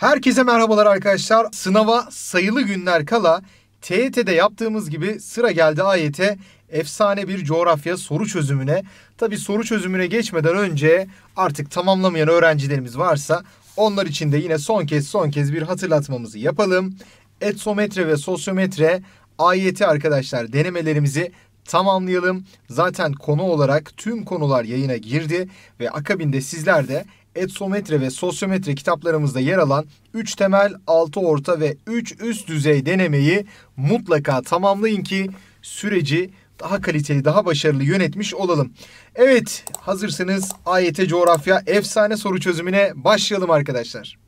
Herkese merhabalar arkadaşlar. Sınava sayılı günler kala TYT'de e yaptığımız gibi sıra geldi ayete efsane bir coğrafya soru çözümüne. Tabi soru çözümüne geçmeden önce artık tamamlamayan öğrencilerimiz varsa onlar için de yine son kez son kez bir hatırlatmamızı yapalım. Etsometre ve sosyometre AYT arkadaşlar denemelerimizi tamamlayalım. Zaten konu olarak tüm konular yayına girdi ve akabinde sizler de etsometre ve sosyometre kitaplarımızda yer alan 3 temel, 6 orta ve 3 üst düzey denemeyi mutlaka tamamlayın ki süreci daha kaliteli, daha başarılı yönetmiş olalım. Evet, hazırsanız AYT coğrafya efsane soru çözümüne başlayalım arkadaşlar.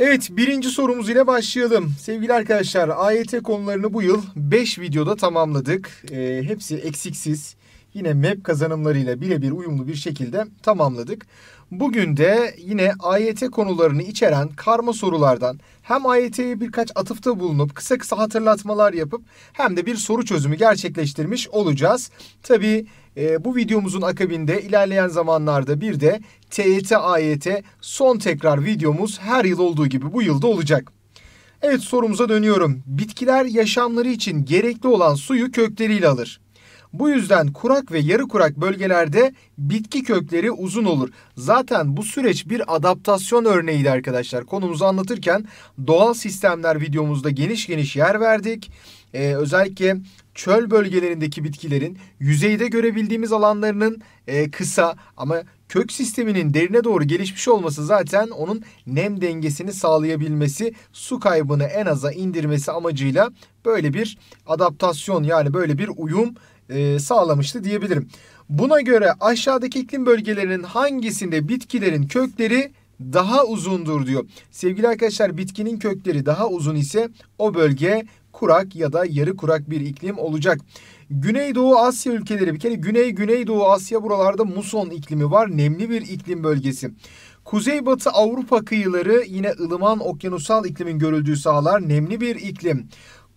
Evet birinci sorumuz ile başlayalım. Sevgili arkadaşlar AYT konularını bu yıl 5 videoda tamamladık. E, hepsi eksiksiz yine map kazanımlarıyla birebir uyumlu bir şekilde tamamladık. Bugün de yine AYT konularını içeren karma sorulardan hem AYT'ye birkaç atıfta bulunup kısa kısa hatırlatmalar yapıp hem de bir soru çözümü gerçekleştirmiş olacağız. Tabi e, bu videomuzun akabinde ilerleyen zamanlarda bir de TYT AYT son tekrar videomuz her yıl olduğu gibi bu yılda olacak. Evet sorumuza dönüyorum. Bitkiler yaşamları için gerekli olan suyu kökleriyle alır. Bu yüzden kurak ve yarı kurak bölgelerde bitki kökleri uzun olur. Zaten bu süreç bir adaptasyon örneğiydi arkadaşlar. Konumuzu anlatırken doğal sistemler videomuzda geniş geniş yer verdik. Ee, özellikle çöl bölgelerindeki bitkilerin yüzeyde görebildiğimiz alanlarının e, kısa ama kök sisteminin derine doğru gelişmiş olması zaten onun nem dengesini sağlayabilmesi, su kaybını en aza indirmesi amacıyla böyle bir adaptasyon yani böyle bir uyum e, sağlamıştı diyebilirim. Buna göre aşağıdaki iklim bölgelerinin hangisinde bitkilerin kökleri daha uzundur diyor. Sevgili arkadaşlar bitkinin kökleri daha uzun ise o bölge kurak ya da yarı kurak bir iklim olacak. Güneydoğu Asya ülkeleri bir kere Güney Güneydoğu Asya buralarda muson iklimi var. Nemli bir iklim bölgesi. Kuzeybatı Avrupa kıyıları yine ılıman okyanusal iklimin görüldüğü sahalar nemli bir iklim.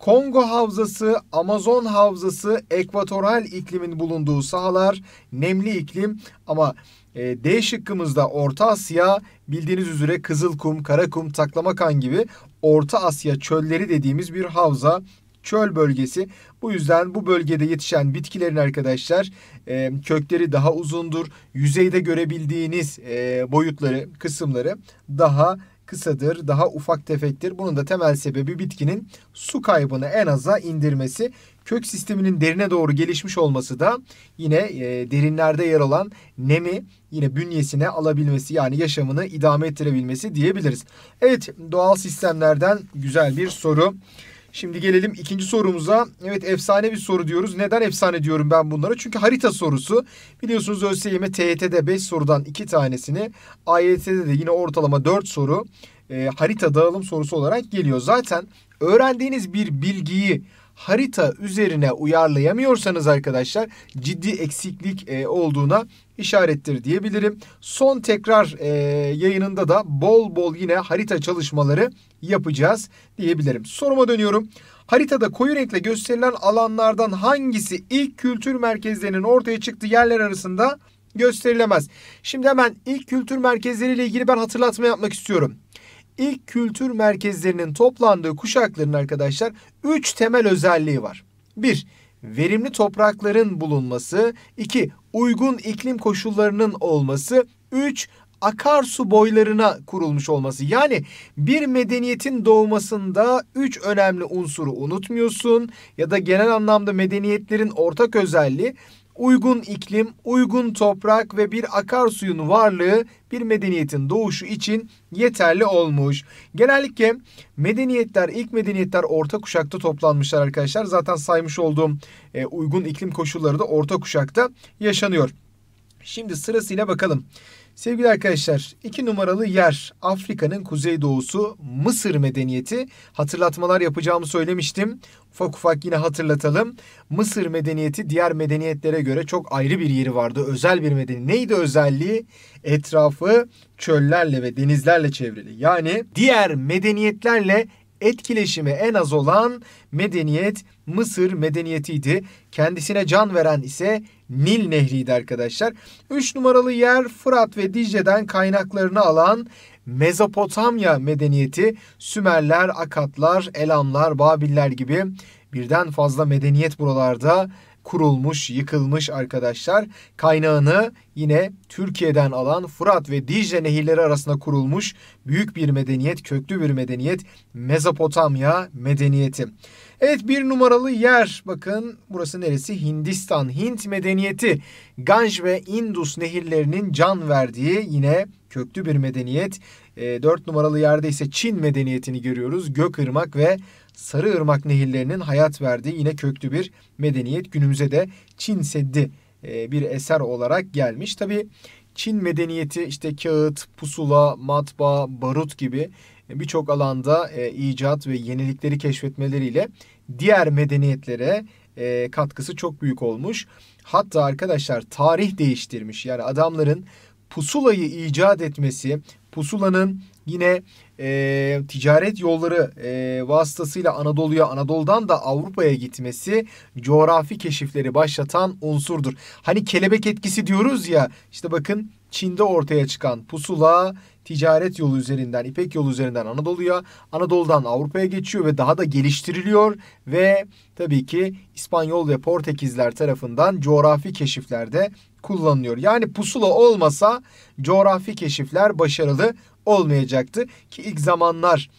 Kongo Havzası, Amazon Havzası, ekvatoral iklimin bulunduğu sahalar, nemli iklim ama e, D şıkkımızda Orta Asya bildiğiniz üzere Kızılkum, Karakum, Taklamakan gibi Orta Asya çölleri dediğimiz bir havza çöl bölgesi. Bu yüzden bu bölgede yetişen bitkilerin arkadaşlar e, kökleri daha uzundur. Yüzeyde görebildiğiniz e, boyutları, kısımları daha kısadır, daha ufak tefektir. Bunun da temel sebebi bitkinin su kaybını en aza indirmesi. Kök sisteminin derine doğru gelişmiş olması da yine e, derinlerde yer alan nemi yine bünyesine alabilmesi yani yaşamını idame ettirebilmesi diyebiliriz. Evet doğal sistemlerden güzel bir soru. Şimdi gelelim ikinci sorumuza. Evet efsane bir soru diyoruz. Neden efsane diyorum ben bunlara? Çünkü harita sorusu. Biliyorsunuz ÖSYM TYT'de 5 sorudan 2 tanesini, AYT'de de yine ortalama 4 soru e, harita dağılım sorusu olarak geliyor. Zaten öğrendiğiniz bir bilgiyi harita üzerine uyarlayamıyorsanız arkadaşlar ciddi eksiklik e, olduğuna işarettir diyebilirim. Son tekrar e, yayınında da bol bol yine harita çalışmaları yapacağız diyebilirim. Soruma dönüyorum. Haritada koyu renkle gösterilen alanlardan hangisi ilk kültür merkezlerinin ortaya çıktığı yerler arasında gösterilemez? Şimdi hemen ilk kültür merkezleriyle ilgili ben hatırlatma yapmak istiyorum. İlk kültür merkezlerinin toplandığı kuşakların arkadaşlar 3 temel özelliği var. 1 verimli toprakların bulunması, 2. uygun iklim koşullarının olması, 3 akarsu boylarına kurulmuş olması. Yani bir medeniyetin doğmasında üç önemli unsuru unutmuyorsun ya da genel anlamda medeniyetlerin ortak özelliği uygun iklim, uygun toprak ve bir akarsuyun varlığı bir medeniyetin doğuşu için yeterli olmuş. Genellikle medeniyetler, ilk medeniyetler orta kuşakta toplanmışlar arkadaşlar. Zaten saymış olduğum e, uygun iklim koşulları da orta kuşakta yaşanıyor. Şimdi sırasıyla bakalım. Sevgili arkadaşlar, iki numaralı yer Afrika'nın kuzeydoğusu Mısır medeniyeti. Hatırlatmalar yapacağımı söylemiştim. Ufak ufak yine hatırlatalım. Mısır medeniyeti diğer medeniyetlere göre çok ayrı bir yeri vardı. Özel bir medeniyet. Neydi özelliği? Etrafı çöllerle ve denizlerle çevrili. Yani diğer medeniyetlerle etkileşimi en az olan medeniyet Mısır medeniyetiydi. Kendisine can veren ise Nil Nehri'ydi arkadaşlar. 3 numaralı yer Fırat ve Dicle'den kaynaklarını alan Mezopotamya medeniyeti Sümerler, Akatlar, Elamlar, Babiller gibi birden fazla medeniyet buralarda kurulmuş, yıkılmış arkadaşlar. Kaynağını yine Türkiye'den alan Fırat ve Dicle nehirleri arasında kurulmuş büyük bir medeniyet, köklü bir medeniyet Mezopotamya medeniyeti. Evet bir numaralı yer bakın burası neresi? Hindistan, Hint medeniyeti. Ganj ve Indus nehirlerinin can verdiği yine köklü bir medeniyet. E, ee, 4 numaralı yerde ise Çin medeniyetini görüyoruz. Gök Gökırmak ve Sarı Sarıırmak nehirlerinin hayat verdiği yine köklü bir medeniyet. Günümüze de Çin Seddi e, bir eser olarak gelmiş. Tabi Çin medeniyeti işte kağıt, pusula, matbaa, barut gibi birçok alanda e, icat ve yenilikleri keşfetmeleriyle diğer medeniyetlere e, katkısı çok büyük olmuş. Hatta arkadaşlar tarih değiştirmiş. Yani adamların pusulayı icat etmesi, pusulanın yine e, ticaret yolları e, vasıtasıyla Anadolu'ya, Anadolu'dan da Avrupa'ya gitmesi coğrafi keşifleri başlatan unsurdur. Hani kelebek etkisi diyoruz ya, işte bakın Çin'de ortaya çıkan pusula ticaret yolu üzerinden, İpek yolu üzerinden Anadolu'ya, Anadolu'dan Avrupa'ya geçiyor ve daha da geliştiriliyor ve tabii ki İspanyol ve Portekizler tarafından coğrafi keşiflerde kullanılıyor. Yani pusula olmasa coğrafi keşifler başarılı olmayacaktı ki ilk zamanlar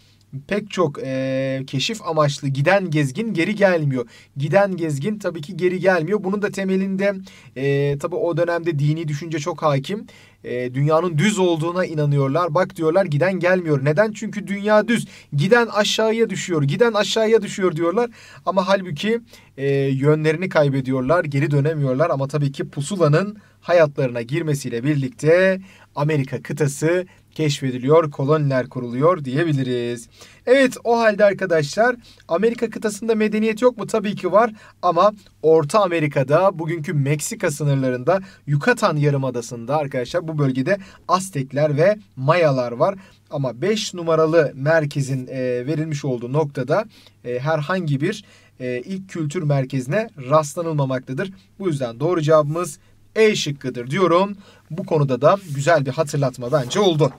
pek çok e, keşif amaçlı giden gezgin geri gelmiyor. Giden gezgin tabii ki geri gelmiyor. Bunun da temelinde e, tabii o dönemde dini düşünce çok hakim. E, dünyanın düz olduğuna inanıyorlar. Bak diyorlar giden gelmiyor. Neden? Çünkü dünya düz. Giden aşağıya düşüyor. Giden aşağıya düşüyor diyorlar. Ama halbuki e, yönlerini kaybediyorlar. Geri dönemiyorlar. Ama tabii ki pusulanın hayatlarına girmesiyle birlikte Amerika kıtası keşfediliyor, koloniler kuruluyor diyebiliriz. Evet o halde arkadaşlar Amerika kıtasında medeniyet yok mu? Tabii ki var ama Orta Amerika'da bugünkü Meksika sınırlarında Yucatan Yarımadası'nda arkadaşlar bu bölgede Aztekler ve Mayalar var. Ama 5 numaralı merkezin e, verilmiş olduğu noktada e, herhangi bir e, ilk kültür merkezine rastlanılmamaktadır. Bu yüzden doğru cevabımız e şıkkıdır diyorum. Bu konuda da güzel bir hatırlatma bence oldu.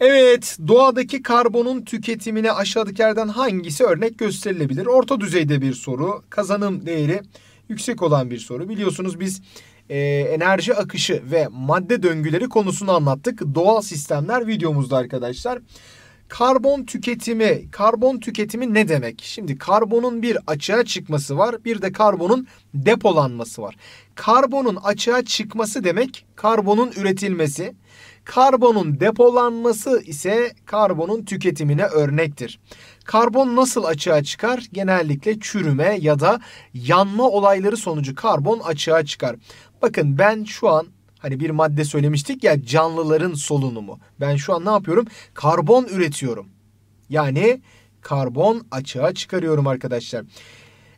Evet, doğadaki karbonun tüketimini aşağıdaki hangisi örnek gösterilebilir? Orta düzeyde bir soru, kazanım değeri yüksek olan bir soru. Biliyorsunuz biz e, enerji akışı ve madde döngüleri konusunu anlattık. Doğal sistemler videomuzda arkadaşlar. Karbon tüketimi, karbon tüketimi ne demek? Şimdi karbonun bir açığa çıkması var, bir de karbonun depolanması var. Karbonun açığa çıkması demek karbonun üretilmesi, karbonun depolanması ise karbonun tüketimine örnektir. Karbon nasıl açığa çıkar? Genellikle çürüme ya da yanma olayları sonucu karbon açığa çıkar. Bakın ben şu an Hani bir madde söylemiştik ya canlıların solunumu. Ben şu an ne yapıyorum? Karbon üretiyorum. Yani karbon açığa çıkarıyorum arkadaşlar.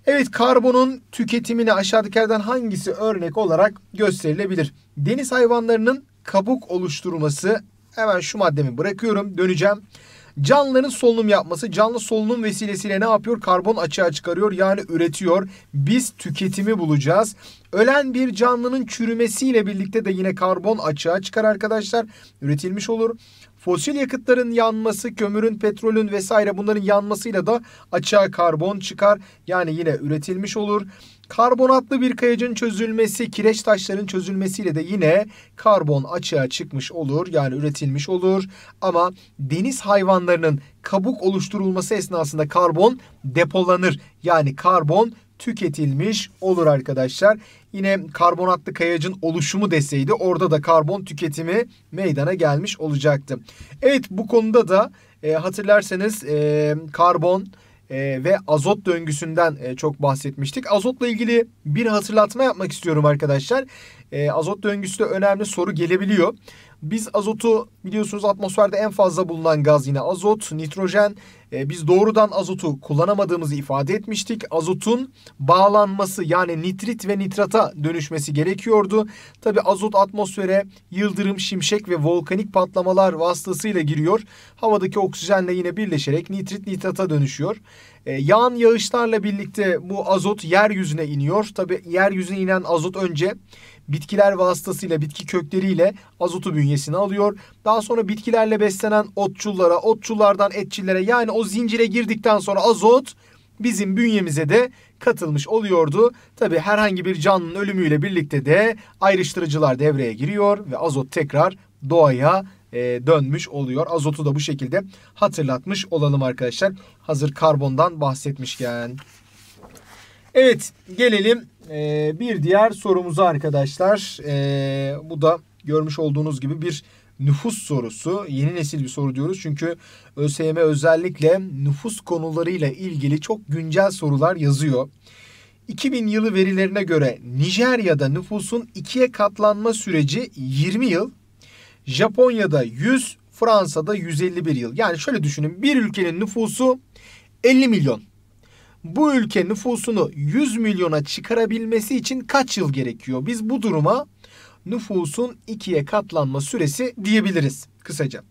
Evet karbonun tüketimini aşağıdakilerden hangisi örnek olarak gösterilebilir? Deniz hayvanlarının kabuk oluşturması hemen şu maddemi bırakıyorum döneceğim. Canlının solunum yapması canlı solunum vesilesiyle ne yapıyor? Karbon açığa çıkarıyor yani üretiyor. Biz tüketimi bulacağız. Ölen bir canlının çürümesiyle birlikte de yine karbon açığa çıkar arkadaşlar. Üretilmiş olur fosil yakıtların yanması, kömürün, petrolün vesaire bunların yanmasıyla da açığa karbon çıkar. Yani yine üretilmiş olur. Karbonatlı bir kayacın çözülmesi, kireç taşların çözülmesiyle de yine karbon açığa çıkmış olur. Yani üretilmiş olur. Ama deniz hayvanlarının kabuk oluşturulması esnasında karbon depolanır. Yani karbon tüketilmiş olur arkadaşlar. Yine karbonatlı kayacın oluşumu deseydi orada da karbon tüketimi meydana gelmiş olacaktı. Evet bu konuda da e, hatırlarsanız e, karbon e, ve azot döngüsünden e, çok bahsetmiştik. Azotla ilgili bir hatırlatma yapmak istiyorum arkadaşlar. E, azot döngüsü de önemli soru gelebiliyor. Biz azotu biliyorsunuz atmosferde en fazla bulunan gaz yine azot, nitrojen. E, biz doğrudan azotu kullanamadığımızı ifade etmiştik. Azotun bağlanması yani nitrit ve nitrata dönüşmesi gerekiyordu. Tabi azot atmosfere yıldırım, şimşek ve volkanik patlamalar vasıtasıyla giriyor. Havadaki oksijenle yine birleşerek nitrit nitrata dönüşüyor. E, yağan yağışlarla birlikte bu azot yeryüzüne iniyor. Tabi yeryüzüne inen azot önce bitkiler vasıtasıyla bitki kökleriyle azotu bünyesine alıyor. Daha sonra bitkilerle beslenen otçullara, otçullardan etçillere yani o zincire girdikten sonra azot bizim bünyemize de katılmış oluyordu. Tabi herhangi bir canlının ölümüyle birlikte de ayrıştırıcılar devreye giriyor ve azot tekrar doğaya e, dönmüş oluyor. Azotu da bu şekilde hatırlatmış olalım arkadaşlar. Hazır karbondan bahsetmişken. Evet gelelim e, bir diğer sorumuza arkadaşlar e, bu da görmüş olduğunuz gibi bir nüfus sorusu. Yeni nesil bir soru diyoruz çünkü ÖSYM özellikle nüfus konularıyla ilgili çok güncel sorular yazıyor. 2000 yılı verilerine göre Nijerya'da nüfusun ikiye katlanma süreci 20 yıl, Japonya'da 100, Fransa'da 151 yıl. Yani şöyle düşünün bir ülkenin nüfusu 50 milyon bu ülke nüfusunu 100 milyona çıkarabilmesi için kaç yıl gerekiyor? Biz bu duruma nüfusun ikiye katlanma süresi diyebiliriz kısaca.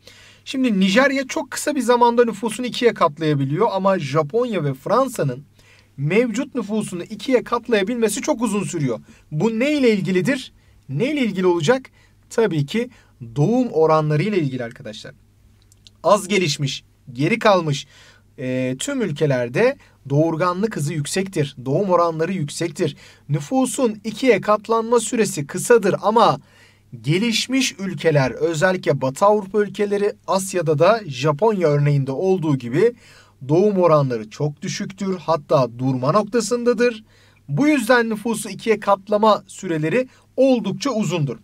Şimdi Nijerya çok kısa bir zamanda nüfusunu ikiye katlayabiliyor ama Japonya ve Fransa'nın mevcut nüfusunu ikiye katlayabilmesi çok uzun sürüyor. Bu ne ile ilgilidir? Ne ile ilgili olacak? Tabii ki doğum oranları ile ilgili arkadaşlar. Az gelişmiş, geri kalmış e, tüm ülkelerde doğurganlık hızı yüksektir, doğum oranları yüksektir. Nüfusun ikiye katlanma süresi kısadır ama gelişmiş ülkeler özellikle Batı Avrupa ülkeleri Asya'da da Japonya örneğinde olduğu gibi doğum oranları çok düşüktür hatta durma noktasındadır. Bu yüzden nüfusu ikiye katlama süreleri oldukça uzundur.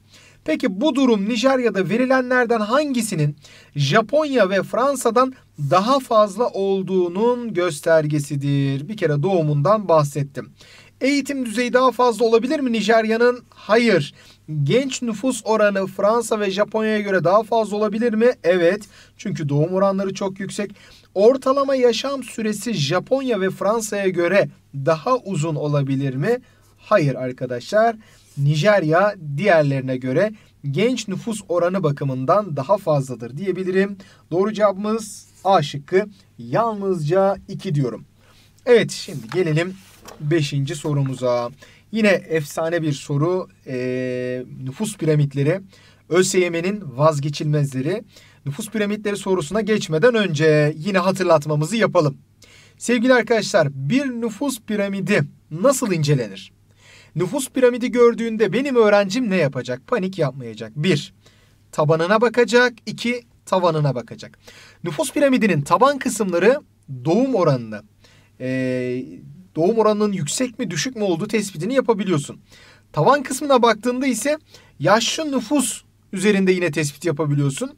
Peki bu durum Nijerya'da verilenlerden hangisinin Japonya ve Fransa'dan daha fazla olduğunun göstergesidir? Bir kere doğumundan bahsettim. Eğitim düzeyi daha fazla olabilir mi Nijerya'nın? Hayır. Genç nüfus oranı Fransa ve Japonya'ya göre daha fazla olabilir mi? Evet. Çünkü doğum oranları çok yüksek. Ortalama yaşam süresi Japonya ve Fransa'ya göre daha uzun olabilir mi? Hayır arkadaşlar. Nijerya diğerlerine göre genç nüfus oranı bakımından daha fazladır diyebilirim. Doğru cevabımız A şıkkı yalnızca 2 diyorum. Evet şimdi gelelim 5. sorumuza. Yine efsane bir soru e, nüfus piramitleri ÖSYM'nin vazgeçilmezleri nüfus piramitleri sorusuna geçmeden önce yine hatırlatmamızı yapalım. Sevgili arkadaşlar bir nüfus piramidi nasıl incelenir? Nüfus piramidi gördüğünde benim öğrencim ne yapacak? Panik yapmayacak. Bir, tabanına bakacak. iki tavanına bakacak. Nüfus piramidinin taban kısımları doğum oranını, e, ee, doğum oranının yüksek mi düşük mü olduğu tespitini yapabiliyorsun. Tavan kısmına baktığında ise yaşlı nüfus üzerinde yine tespit yapabiliyorsun.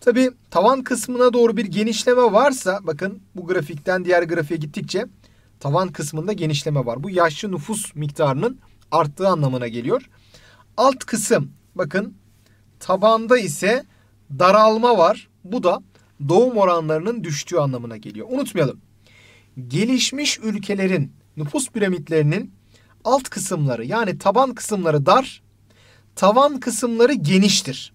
Tabi tavan kısmına doğru bir genişleme varsa bakın bu grafikten diğer grafiğe gittikçe tavan kısmında genişleme var. Bu yaşlı nüfus miktarının arttığı anlamına geliyor. Alt kısım bakın tabanda ise daralma var. Bu da doğum oranlarının düştüğü anlamına geliyor. Unutmayalım. Gelişmiş ülkelerin nüfus piramitlerinin alt kısımları yani taban kısımları dar, tavan kısımları geniştir.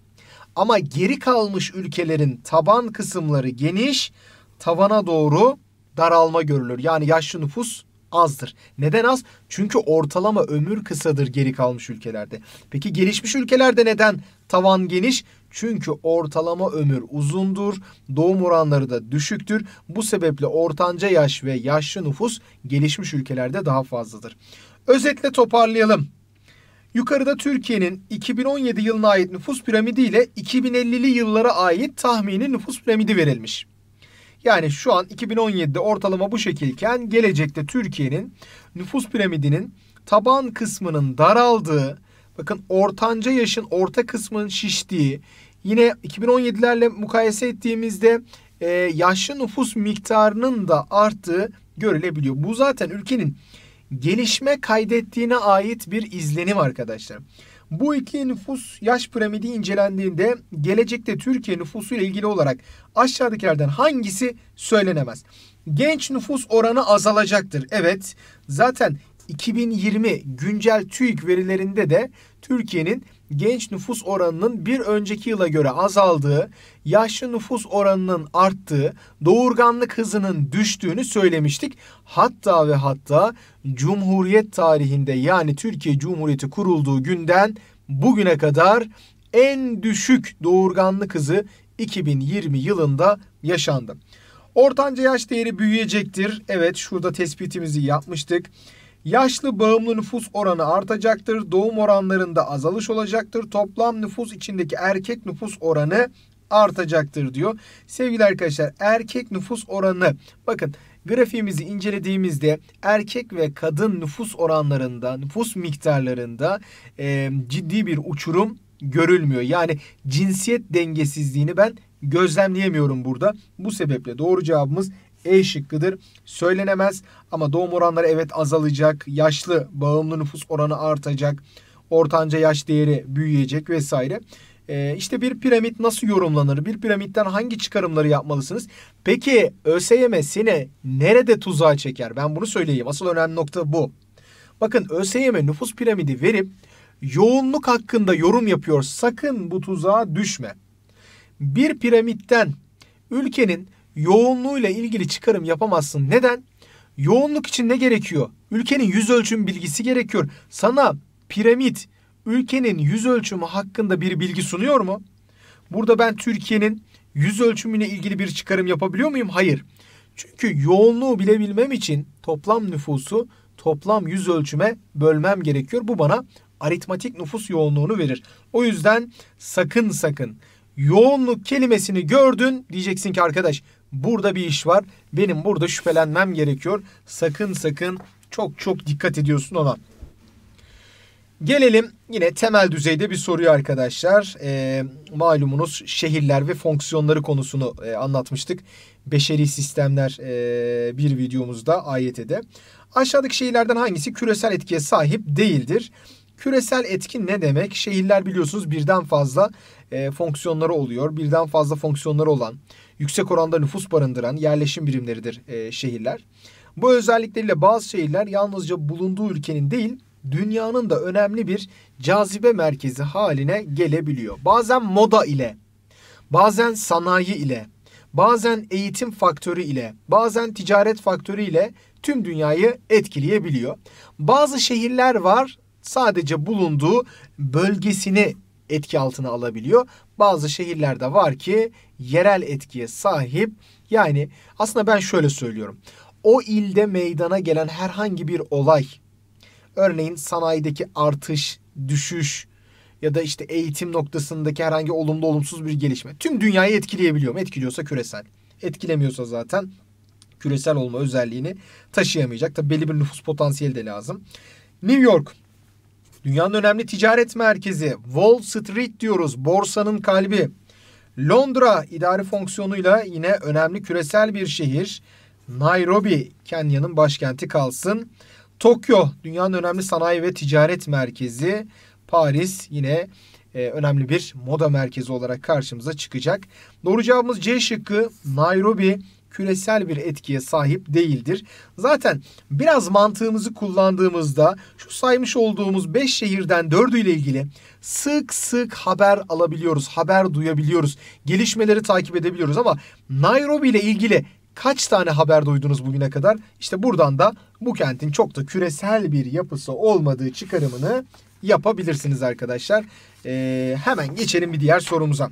Ama geri kalmış ülkelerin taban kısımları geniş, tavana doğru daralma görülür. Yani yaşlı nüfus azdır. Neden az? Çünkü ortalama ömür kısadır geri kalmış ülkelerde. Peki gelişmiş ülkelerde neden tavan geniş? Çünkü ortalama ömür uzundur, doğum oranları da düşüktür. Bu sebeple ortanca yaş ve yaşlı nüfus gelişmiş ülkelerde daha fazladır. Özetle toparlayalım. Yukarıda Türkiye'nin 2017 yılına ait nüfus piramidi ile 2050'li yıllara ait tahmini nüfus piramidi verilmiş. Yani şu an 2017'de ortalama bu şekilken gelecekte Türkiye'nin nüfus piramidinin taban kısmının daraldığı, bakın ortanca yaşın orta kısmının şiştiği, yine 2017'lerle mukayese ettiğimizde e, yaşlı nüfus miktarının da arttığı görülebiliyor. Bu zaten ülkenin gelişme kaydettiğine ait bir izlenim arkadaşlar. Bu iki nüfus yaş piramidi incelendiğinde gelecekte Türkiye nüfusu ile ilgili olarak aşağıdakilerden hangisi söylenemez? Genç nüfus oranı azalacaktır. Evet zaten 2020 güncel TÜİK verilerinde de Türkiye'nin genç nüfus oranının bir önceki yıla göre azaldığı, yaşlı nüfus oranının arttığı, doğurganlık hızının düştüğünü söylemiştik. Hatta ve hatta Cumhuriyet tarihinde yani Türkiye Cumhuriyeti kurulduğu günden bugüne kadar en düşük doğurganlık hızı 2020 yılında yaşandı. Ortanca yaş değeri büyüyecektir. Evet şurada tespitimizi yapmıştık. Yaşlı bağımlı nüfus oranı artacaktır. Doğum oranlarında azalış olacaktır. Toplam nüfus içindeki erkek nüfus oranı artacaktır diyor. Sevgili arkadaşlar erkek nüfus oranı bakın grafiğimizi incelediğimizde erkek ve kadın nüfus oranlarında nüfus miktarlarında e, ciddi bir uçurum görülmüyor. Yani cinsiyet dengesizliğini ben gözlemleyemiyorum burada. Bu sebeple doğru cevabımız e şıkkıdır. Söylenemez ama doğum oranları evet azalacak. Yaşlı bağımlı nüfus oranı artacak. Ortanca yaş değeri büyüyecek vesaire. Ee, işte bir piramit nasıl yorumlanır? Bir piramitten hangi çıkarımları yapmalısınız? Peki ÖSYM seni nerede tuzağa çeker? Ben bunu söyleyeyim. Asıl önemli nokta bu. Bakın ÖSYM nüfus piramidi verip yoğunluk hakkında yorum yapıyor. Sakın bu tuzağa düşme. Bir piramitten ülkenin yoğunluğuyla ilgili çıkarım yapamazsın. Neden? Yoğunluk için ne gerekiyor? Ülkenin yüz ölçüm bilgisi gerekiyor. Sana piramit ülkenin yüz ölçümü hakkında bir bilgi sunuyor mu? Burada ben Türkiye'nin yüz ölçümüne ilgili bir çıkarım yapabiliyor muyum? Hayır. Çünkü yoğunluğu bilebilmem için toplam nüfusu toplam yüz ölçüme bölmem gerekiyor. Bu bana aritmatik nüfus yoğunluğunu verir. O yüzden sakın sakın yoğunluk kelimesini gördün diyeceksin ki arkadaş Burada bir iş var. Benim burada şüphelenmem gerekiyor. Sakın sakın çok çok dikkat ediyorsun ona. Gelelim yine temel düzeyde bir soruya arkadaşlar. E, malumunuz şehirler ve fonksiyonları konusunu e, anlatmıştık. Beşeri sistemler e, bir videomuzda AYT'de. Aşağıdaki şehirlerden hangisi küresel etkiye sahip değildir? Küresel etki ne demek? Şehirler biliyorsunuz birden fazla e, fonksiyonları oluyor. Birden fazla fonksiyonları olan yüksek oranda nüfus barındıran yerleşim birimleridir e, şehirler. Bu özellikleriyle bazı şehirler yalnızca bulunduğu ülkenin değil dünyanın da önemli bir cazibe merkezi haline gelebiliyor. Bazen moda ile, bazen sanayi ile, bazen eğitim faktörü ile, bazen ticaret faktörü ile tüm dünyayı etkileyebiliyor. Bazı şehirler var sadece bulunduğu bölgesini etki altına alabiliyor. Bazı şehirlerde var ki yerel etkiye sahip. Yani aslında ben şöyle söylüyorum. O ilde meydana gelen herhangi bir olay, örneğin sanayideki artış, düşüş ya da işte eğitim noktasındaki herhangi olumlu olumsuz bir gelişme tüm dünyayı etkileyebiliyor mu? Etkiliyorsa küresel. Etkilemiyorsa zaten küresel olma özelliğini taşıyamayacak. Tabi belli bir nüfus potansiyeli de lazım. New York dünyanın önemli ticaret merkezi. Wall Street diyoruz. Borsanın kalbi. Londra idari fonksiyonuyla yine önemli küresel bir şehir. Nairobi Kenya'nın başkenti kalsın. Tokyo dünyanın önemli sanayi ve ticaret merkezi. Paris yine e, önemli bir moda merkezi olarak karşımıza çıkacak. Doğru cevabımız C şıkkı Nairobi küresel bir etkiye sahip değildir. Zaten biraz mantığımızı kullandığımızda şu saymış olduğumuz 5 şehirden 4'ü ile ilgili sık sık haber alabiliyoruz, haber duyabiliyoruz, gelişmeleri takip edebiliyoruz ama Nairobi ile ilgili kaç tane haber duydunuz bugüne kadar? İşte buradan da bu kentin çok da küresel bir yapısı olmadığı çıkarımını yapabilirsiniz arkadaşlar. Ee, hemen geçelim bir diğer sorumuza.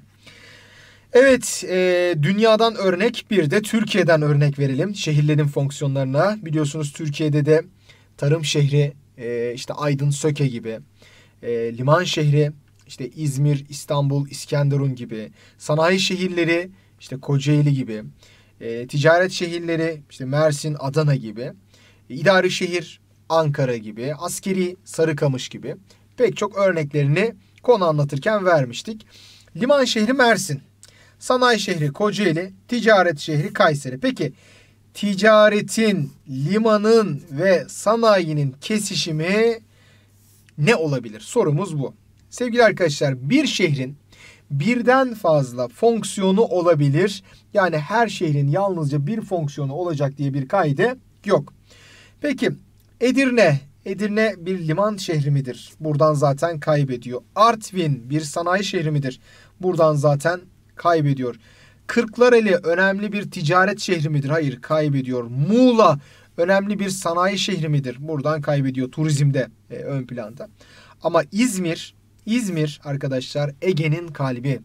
Evet, e, dünyadan örnek bir de Türkiye'den örnek verelim şehirlerin fonksiyonlarına. Biliyorsunuz Türkiye'de de tarım şehri e, işte Aydın, Söke gibi, e, liman şehri işte İzmir, İstanbul, İskenderun gibi, sanayi şehirleri işte Kocaeli gibi, e, ticaret şehirleri işte Mersin, Adana gibi, e, idari şehir Ankara gibi, askeri Sarıkamış gibi pek çok örneklerini konu anlatırken vermiştik. Liman şehri Mersin Sanayi şehri Kocaeli, ticaret şehri Kayseri. Peki ticaretin, limanın ve sanayinin kesişimi ne olabilir? Sorumuz bu. Sevgili arkadaşlar bir şehrin birden fazla fonksiyonu olabilir. Yani her şehrin yalnızca bir fonksiyonu olacak diye bir kaydı yok. Peki Edirne, Edirne bir liman şehri midir? Buradan zaten kaybediyor. Artvin bir sanayi şehri midir? Buradan zaten kaybediyor. Kırklareli önemli bir ticaret şehri midir? Hayır kaybediyor. Muğla önemli bir sanayi şehri midir? Buradan kaybediyor turizmde e, ön planda. Ama İzmir, İzmir arkadaşlar Ege'nin kalbi.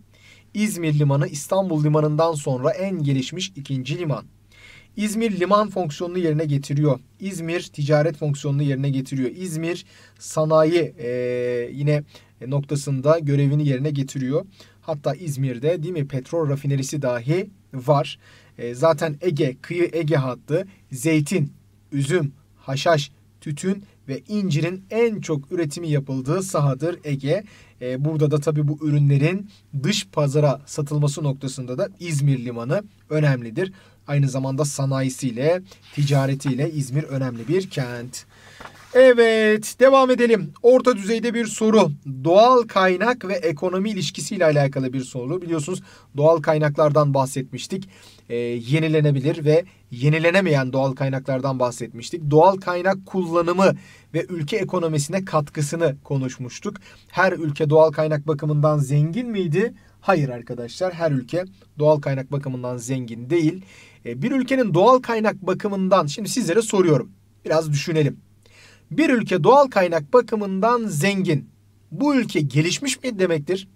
İzmir Limanı İstanbul Limanı'ndan sonra en gelişmiş ikinci liman. İzmir liman fonksiyonunu yerine getiriyor. İzmir ticaret fonksiyonunu yerine getiriyor. İzmir sanayi e, yine e, noktasında görevini yerine getiriyor. Hatta İzmir'de değil mi petrol rafinerisi dahi var. E, zaten Ege, kıyı Ege hattı zeytin, üzüm, haşhaş, tütün ve incirin en çok üretimi yapıldığı sahadır Ege. E, burada da tabii bu ürünlerin dış pazara satılması noktasında da İzmir limanı önemlidir. Aynı zamanda sanayisiyle, ticaretiyle İzmir önemli bir kent. Evet devam edelim. Orta düzeyde bir soru. Doğal kaynak ve ekonomi ilişkisiyle alakalı bir soru. Biliyorsunuz doğal kaynaklardan bahsetmiştik. E, yenilenebilir ve yenilenemeyen doğal kaynaklardan bahsetmiştik. Doğal kaynak kullanımı ve ülke ekonomisine katkısını konuşmuştuk. Her ülke doğal kaynak bakımından zengin miydi? Hayır arkadaşlar her ülke doğal kaynak bakımından zengin değil. E, bir ülkenin doğal kaynak bakımından şimdi sizlere soruyorum. Biraz düşünelim. Bir ülke doğal kaynak bakımından zengin. Bu ülke gelişmiş mi demektir?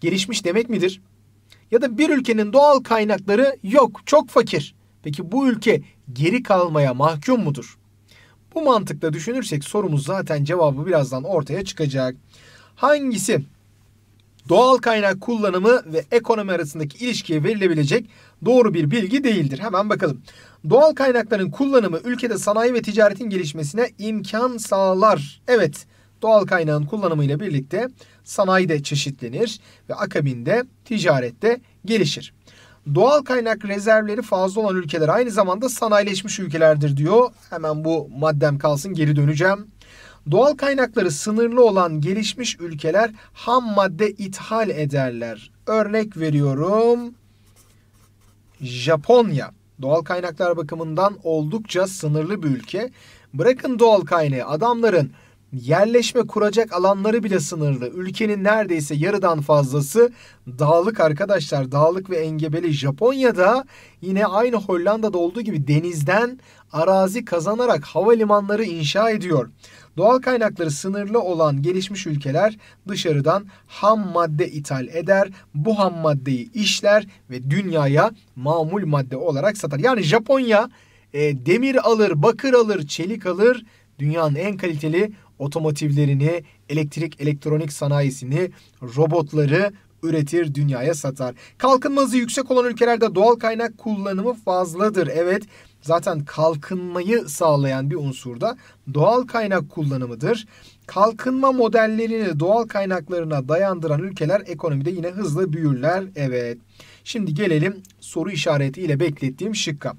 Gelişmiş demek midir? Ya da bir ülkenin doğal kaynakları yok, çok fakir. Peki bu ülke geri kalmaya mahkum mudur? Bu mantıkla düşünürsek sorumuz zaten cevabı birazdan ortaya çıkacak. Hangisi doğal kaynak kullanımı ve ekonomi arasındaki ilişkiye verilebilecek doğru bir bilgi değildir? Hemen bakalım. Doğal kaynakların kullanımı ülkede sanayi ve ticaretin gelişmesine imkan sağlar. Evet, doğal kaynağın kullanımıyla birlikte sanayi de çeşitlenir ve akabinde ticarette gelişir. Doğal kaynak rezervleri fazla olan ülkeler aynı zamanda sanayileşmiş ülkelerdir diyor. Hemen bu maddem kalsın geri döneceğim. Doğal kaynakları sınırlı olan gelişmiş ülkeler ham madde ithal ederler. Örnek veriyorum Japonya doğal kaynaklar bakımından oldukça sınırlı bir ülke. Bırakın doğal kaynağı adamların yerleşme kuracak alanları bile sınırlı. Ülkenin neredeyse yarıdan fazlası dağlık arkadaşlar. Dağlık ve engebeli Japonya'da yine aynı Hollanda'da olduğu gibi denizden arazi kazanarak havalimanları inşa ediyor. Doğal kaynakları sınırlı olan gelişmiş ülkeler dışarıdan ham madde ithal eder. Bu ham maddeyi işler ve dünyaya mamul madde olarak satar. Yani Japonya e, demir alır, bakır alır, çelik alır. Dünyanın en kaliteli otomotivlerini, elektrik elektronik sanayisini, robotları üretir, dünyaya satar. Kalkınması yüksek olan ülkelerde doğal kaynak kullanımı fazladır. Evet, zaten kalkınmayı sağlayan bir unsur da doğal kaynak kullanımıdır. Kalkınma modellerini doğal kaynaklarına dayandıran ülkeler ekonomide yine hızlı büyürler. Evet. Şimdi gelelim soru işaretiyle beklettiğim şıkka.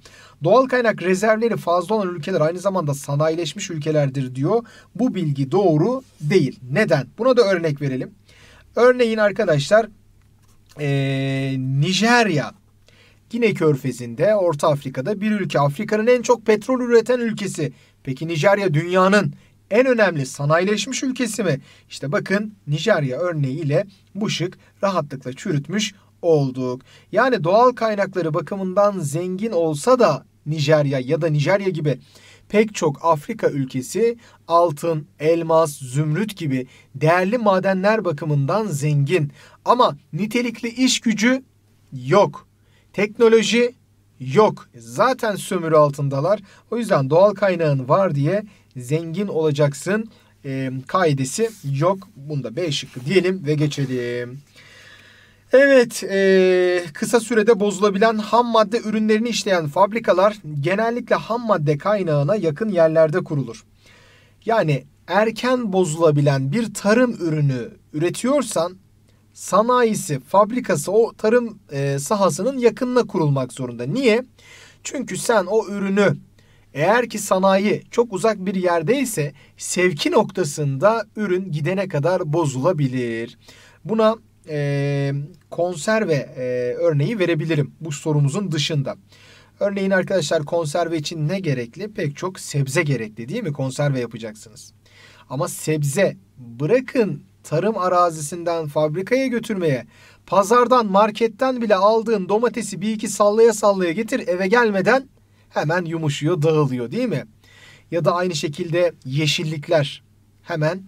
Doğal kaynak rezervleri fazla olan ülkeler aynı zamanda sanayileşmiş ülkelerdir diyor. Bu bilgi doğru değil. Neden? Buna da örnek verelim. Örneğin arkadaşlar e, Nijerya Gine Körfezi'nde Orta Afrika'da bir ülke. Afrika'nın en çok petrol üreten ülkesi. Peki Nijerya dünyanın en önemli sanayileşmiş ülkesi mi? İşte bakın Nijerya örneğiyle bu şık rahatlıkla çürütmüş olduk. Yani doğal kaynakları bakımından zengin olsa da Nijerya ya da Nijerya gibi pek çok Afrika ülkesi altın, elmas, zümrüt gibi değerli madenler bakımından zengin ama nitelikli iş gücü yok. Teknoloji yok. Zaten sömürü altındalar. O yüzden doğal kaynağın var diye zengin olacaksın e, kaidesi yok. Bunda B şıkkı diyelim ve geçelim. Evet, e, kısa sürede bozulabilen ham madde ürünlerini işleyen fabrikalar genellikle ham madde kaynağına yakın yerlerde kurulur. Yani erken bozulabilen bir tarım ürünü üretiyorsan sanayisi, fabrikası o tarım e, sahasının yakınına kurulmak zorunda. Niye? Çünkü sen o ürünü eğer ki sanayi çok uzak bir yerdeyse sevki noktasında ürün gidene kadar bozulabilir. Buna e, konserve e, örneği verebilirim bu sorumuzun dışında. Örneğin arkadaşlar konserve için ne gerekli? Pek çok sebze gerekli değil mi? Konserve yapacaksınız. Ama sebze bırakın tarım arazisinden fabrikaya götürmeye, pazardan marketten bile aldığın domatesi bir iki sallaya sallaya getir eve gelmeden hemen yumuşuyor, dağılıyor değil mi? Ya da aynı şekilde yeşillikler hemen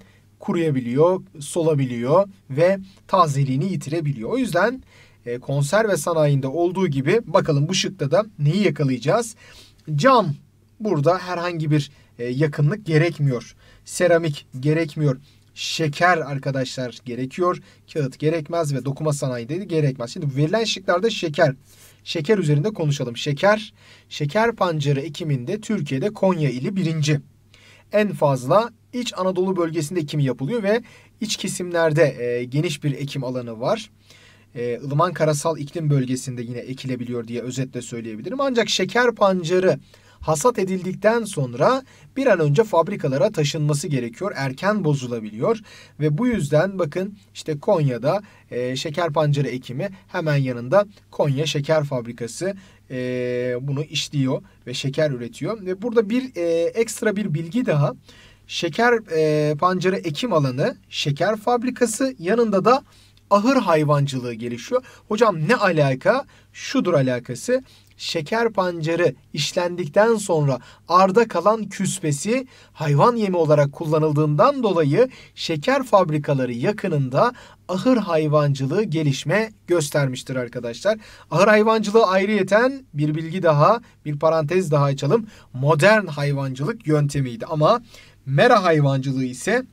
kuruyabiliyor, solabiliyor ve tazeliğini yitirebiliyor. O yüzden e, konserve sanayinde olduğu gibi bakalım bu şıkta da neyi yakalayacağız? Cam burada herhangi bir e, yakınlık gerekmiyor. Seramik gerekmiyor. Şeker arkadaşlar gerekiyor. Kağıt gerekmez ve dokuma sanayinde de gerekmez. Şimdi verilen şıklarda şeker. Şeker üzerinde konuşalım. Şeker, şeker pancarı ekiminde Türkiye'de Konya ili birinci. En fazla İç Anadolu bölgesinde ekim yapılıyor ve iç kesimlerde e, geniş bir ekim alanı var. E, ılıman karasal iklim bölgesinde yine ekilebiliyor diye özetle söyleyebilirim. Ancak şeker pancarı hasat edildikten sonra bir an önce fabrikalara taşınması gerekiyor. Erken bozulabiliyor ve bu yüzden bakın işte Konya'da e, şeker pancarı ekimi hemen yanında Konya Şeker Fabrikası e, bunu işliyor ve şeker üretiyor. Ve burada bir e, ekstra bir bilgi daha şeker e, pancarı ekim alanı, şeker fabrikası yanında da ahır hayvancılığı gelişiyor. Hocam ne alaka? Şudur alakası. Şeker pancarı işlendikten sonra arda kalan küspesi hayvan yemi olarak kullanıldığından dolayı şeker fabrikaları yakınında ahır hayvancılığı gelişme göstermiştir arkadaşlar. Ahır hayvancılığı ayrıyeten bir bilgi daha, bir parantez daha açalım. Modern hayvancılık yöntemiydi ama Mera hayvancılığı ise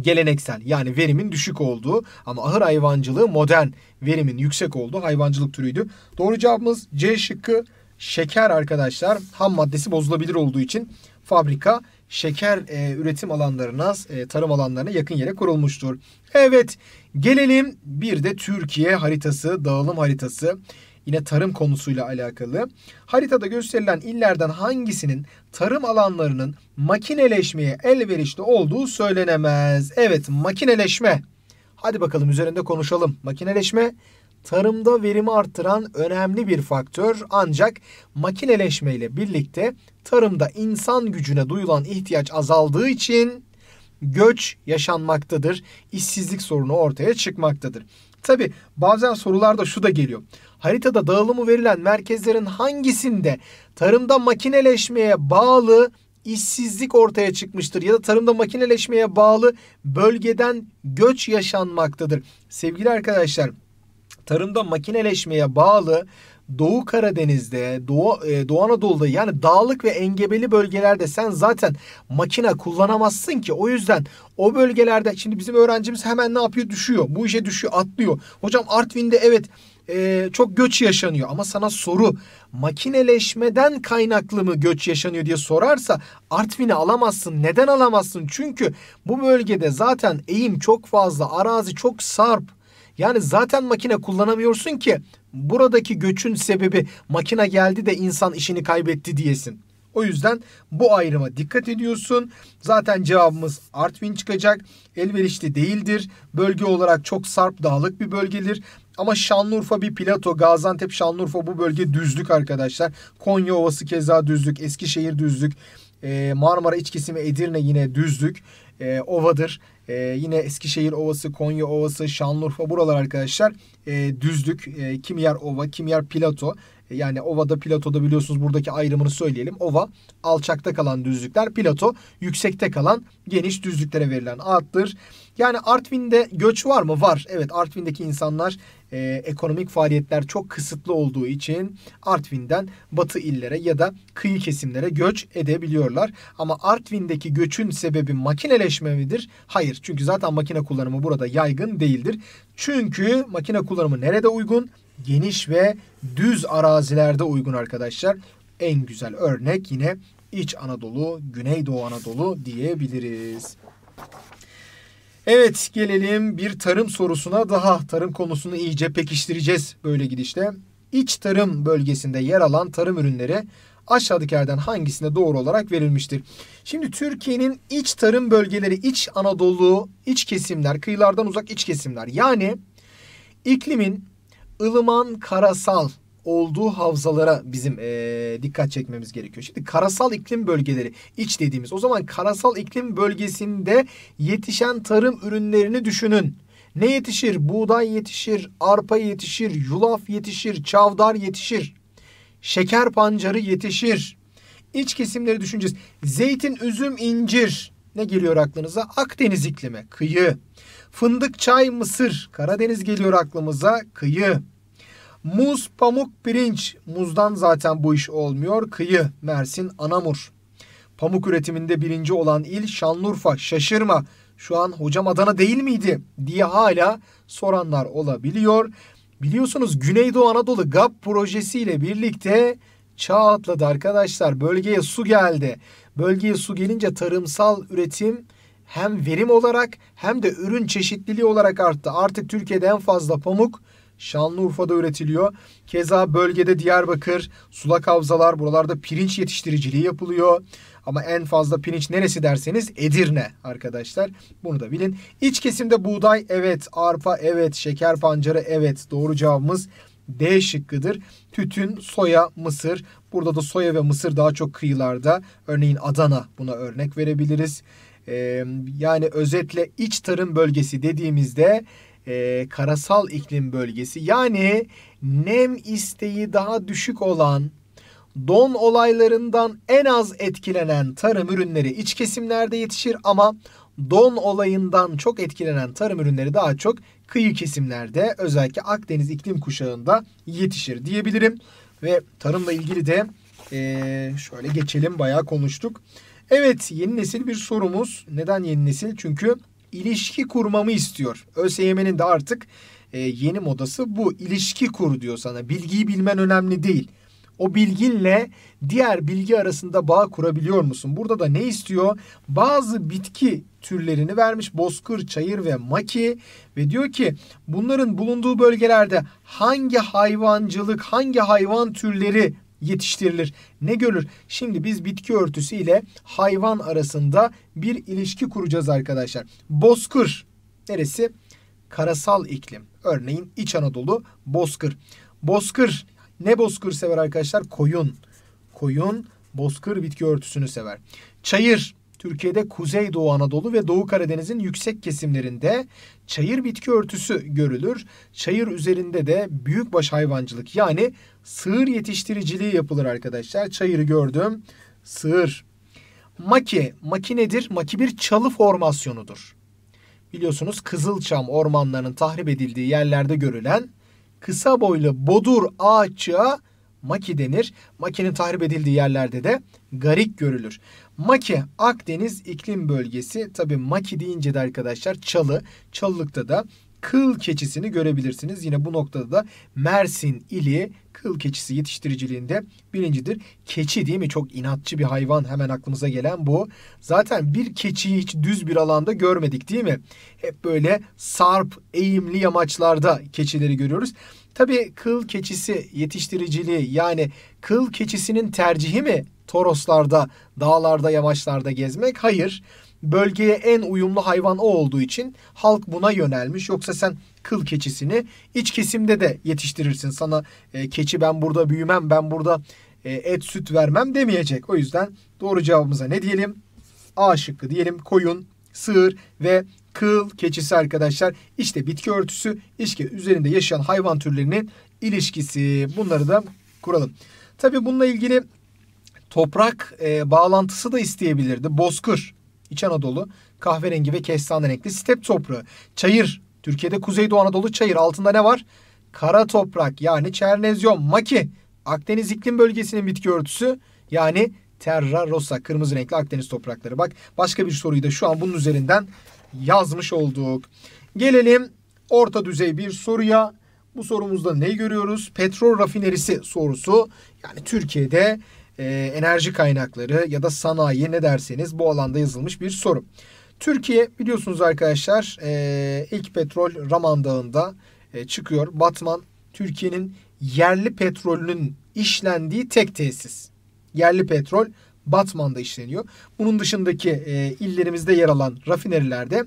geleneksel yani verimin düşük olduğu ama ahır hayvancılığı modern verimin yüksek olduğu hayvancılık türüydü. Doğru cevabımız C şıkkı şeker arkadaşlar ham maddesi bozulabilir olduğu için fabrika şeker e, üretim alanlarına, e, tarım alanlarına yakın yere kurulmuştur. Evet, gelelim bir de Türkiye haritası, dağılım haritası yine tarım konusuyla alakalı. Haritada gösterilen illerden hangisinin tarım alanlarının makineleşmeye elverişli olduğu söylenemez. Evet makineleşme. Hadi bakalım üzerinde konuşalım. Makineleşme tarımda verimi arttıran önemli bir faktör ancak makineleşme ile birlikte tarımda insan gücüne duyulan ihtiyaç azaldığı için göç yaşanmaktadır. İşsizlik sorunu ortaya çıkmaktadır. Tabi bazen sorularda şu da geliyor haritada dağılımı verilen merkezlerin hangisinde tarımda makineleşmeye bağlı işsizlik ortaya çıkmıştır ya da tarımda makineleşmeye bağlı bölgeden göç yaşanmaktadır. Sevgili arkadaşlar, tarımda makineleşmeye bağlı Doğu Karadeniz'de, Doğu, e, Doğu Anadolu'da yani dağlık ve engebeli bölgelerde sen zaten makine kullanamazsın ki. O yüzden o bölgelerde şimdi bizim öğrencimiz hemen ne yapıyor? Düşüyor. Bu işe düşüyor, atlıyor. Hocam Artvin'de evet e, çok göç yaşanıyor. Ama sana soru makineleşmeden kaynaklı mı göç yaşanıyor diye sorarsa Artvin'i alamazsın. Neden alamazsın? Çünkü bu bölgede zaten eğim çok fazla, arazi çok sarp. Yani zaten makine kullanamıyorsun ki buradaki göçün sebebi makine geldi de insan işini kaybetti diyesin. O yüzden bu ayrıma dikkat ediyorsun. Zaten cevabımız Artvin çıkacak. Elverişli değildir. Bölge olarak çok sarp dağlık bir bölgedir. Ama Şanlıurfa bir plato. Gaziantep, Şanlıurfa bu bölge düzlük arkadaşlar. Konya Ovası keza düzlük. Eskişehir düzlük. Ee, Marmara iç kesimi Edirne yine düzlük. Ee, ovadır. Ee, yine Eskişehir Ovası, Konya Ovası, Şanlıurfa buralar arkadaşlar. E, düzlük, e, kim yer ova, kim yer plato. Yani ovada platoda biliyorsunuz buradaki ayrımını söyleyelim. Ova alçakta kalan düzlükler, plato yüksekte kalan geniş düzlüklere verilen addır. Yani Artvin'de göç var mı? Var. Evet Artvin'deki insanlar e, ekonomik faaliyetler çok kısıtlı olduğu için Artvin'den batı illere ya da kıyı kesimlere göç edebiliyorlar. Ama Artvin'deki göçün sebebi makineleşme midir? Hayır. Çünkü zaten makine kullanımı burada yaygın değildir. Çünkü makine kullanımı nerede uygun? geniş ve düz arazilerde uygun arkadaşlar. En güzel örnek yine İç Anadolu, Güneydoğu Anadolu diyebiliriz. Evet gelelim bir tarım sorusuna daha. Tarım konusunu iyice pekiştireceğiz böyle gidişte. İç tarım bölgesinde yer alan tarım ürünleri aşağıdakilerden hangisine doğru olarak verilmiştir? Şimdi Türkiye'nin iç tarım bölgeleri, iç Anadolu, iç kesimler, kıyılardan uzak iç kesimler. Yani iklimin ılıman karasal olduğu havzalara bizim e, dikkat çekmemiz gerekiyor. Şimdi karasal iklim bölgeleri iç dediğimiz o zaman karasal iklim bölgesinde yetişen tarım ürünlerini düşünün. Ne yetişir? Buğday yetişir, arpa yetişir, yulaf yetişir, çavdar yetişir. Şeker pancarı yetişir. İç kesimleri düşüneceğiz. Zeytin, üzüm, incir. Ne geliyor aklınıza? Akdeniz iklimi, kıyı. Fındık, çay, mısır. Karadeniz geliyor aklımıza. Kıyı. Muz, pamuk, pirinç. Muzdan zaten bu iş olmuyor. Kıyı. Mersin, Anamur. Pamuk üretiminde birinci olan il Şanlıurfa. Şaşırma. Şu an hocam Adana değil miydi diye hala soranlar olabiliyor. Biliyorsunuz Güneydoğu Anadolu GAP projesiyle birlikte çağ atladı arkadaşlar. Bölgeye su geldi. Bölgeye su gelince tarımsal üretim hem verim olarak hem de ürün çeşitliliği olarak arttı. Artık Türkiye'de en fazla pamuk Şanlıurfa'da üretiliyor. Keza bölgede Diyarbakır, sulak havzalar buralarda pirinç yetiştiriciliği yapılıyor. Ama en fazla pirinç neresi derseniz Edirne arkadaşlar. Bunu da bilin. İç kesimde buğday evet, arpa evet, şeker pancarı evet. Doğru cevabımız D şıkkıdır. Tütün, soya, mısır. Burada da soya ve mısır daha çok kıyılarda. Örneğin Adana buna örnek verebiliriz yani özetle iç tarım bölgesi dediğimizde karasal iklim bölgesi yani nem isteği daha düşük olan don olaylarından en az etkilenen tarım ürünleri iç kesimlerde yetişir ama don olayından çok etkilenen tarım ürünleri daha çok kıyı kesimlerde özellikle Akdeniz iklim kuşağında yetişir diyebilirim. Ve tarımla ilgili de şöyle geçelim bayağı konuştuk. Evet yeni nesil bir sorumuz. Neden yeni nesil? Çünkü ilişki kurmamı istiyor. ÖSYM'nin de artık e, yeni modası bu. İlişki kur diyor sana. Bilgiyi bilmen önemli değil. O bilginle diğer bilgi arasında bağ kurabiliyor musun? Burada da ne istiyor? Bazı bitki türlerini vermiş bozkır, çayır ve maki ve diyor ki bunların bulunduğu bölgelerde hangi hayvancılık, hangi hayvan türleri yetiştirilir. Ne görür? Şimdi biz bitki örtüsü ile hayvan arasında bir ilişki kuracağız arkadaşlar. Bozkır neresi? Karasal iklim. Örneğin İç Anadolu bozkır. Bozkır ne bozkır sever arkadaşlar? Koyun. Koyun bozkır bitki örtüsünü sever. Çayır Türkiye'de Kuzeydoğu Anadolu ve Doğu Karadeniz'in yüksek kesimlerinde çayır bitki örtüsü görülür. Çayır üzerinde de büyükbaş hayvancılık yani sığır yetiştiriciliği yapılır arkadaşlar. Çayırı gördüm. Sığır. Maki. Maki nedir? Maki bir çalı formasyonudur. Biliyorsunuz Kızılçam ormanlarının tahrip edildiği yerlerde görülen kısa boylu bodur ağaççığa maki denir. Maki'nin tahrip edildiği yerlerde de garik görülür. Maki Akdeniz iklim bölgesi. Tabi maki deyince de arkadaşlar çalı. Çalılıkta da kıl keçisini görebilirsiniz. Yine bu noktada da Mersin ili kıl keçisi yetiştiriciliğinde birincidir. Keçi değil mi? Çok inatçı bir hayvan hemen aklımıza gelen bu. Zaten bir keçiyi hiç düz bir alanda görmedik değil mi? Hep böyle sarp, eğimli yamaçlarda keçileri görüyoruz. Tabii kıl keçisi yetiştiriciliği yani kıl keçisinin tercihi mi Toroslarda, dağlarda, yamaçlarda gezmek? Hayır. Bölgeye en uyumlu hayvan o olduğu için halk buna yönelmiş. Yoksa sen kıl keçisini iç kesimde de yetiştirirsin. Sana e, keçi ben burada büyümem, ben burada e, et süt vermem demeyecek. O yüzden doğru cevabımıza ne diyelim? A şıkkı diyelim koyun sığır ve kıl keçisi arkadaşlar. İşte bitki örtüsü, işte üzerinde yaşayan hayvan türlerinin ilişkisi. Bunları da kuralım. Tabii bununla ilgili toprak e, bağlantısı da isteyebilirdi. Bozkır, İç Anadolu, kahverengi ve kestane renkli step toprağı. Çayır, Türkiye'de Kuzeydoğu Anadolu çayır. Altında ne var? Kara toprak yani çernezyon, maki. Akdeniz iklim bölgesinin bitki örtüsü yani Terra Rossa kırmızı renkli Akdeniz toprakları. Bak başka bir soruyu da şu an bunun üzerinden yazmış olduk. Gelelim orta düzey bir soruya. Bu sorumuzda ne görüyoruz? Petrol rafinerisi sorusu. Yani Türkiye'de e, enerji kaynakları ya da sanayi ne derseniz bu alanda yazılmış bir soru. Türkiye biliyorsunuz arkadaşlar e, ilk petrol Raman Dağı'nda e, çıkıyor. Batman Türkiye'nin yerli petrolünün işlendiği tek tesis yerli petrol Batman'da işleniyor. Bunun dışındaki e, illerimizde yer alan rafinerilerde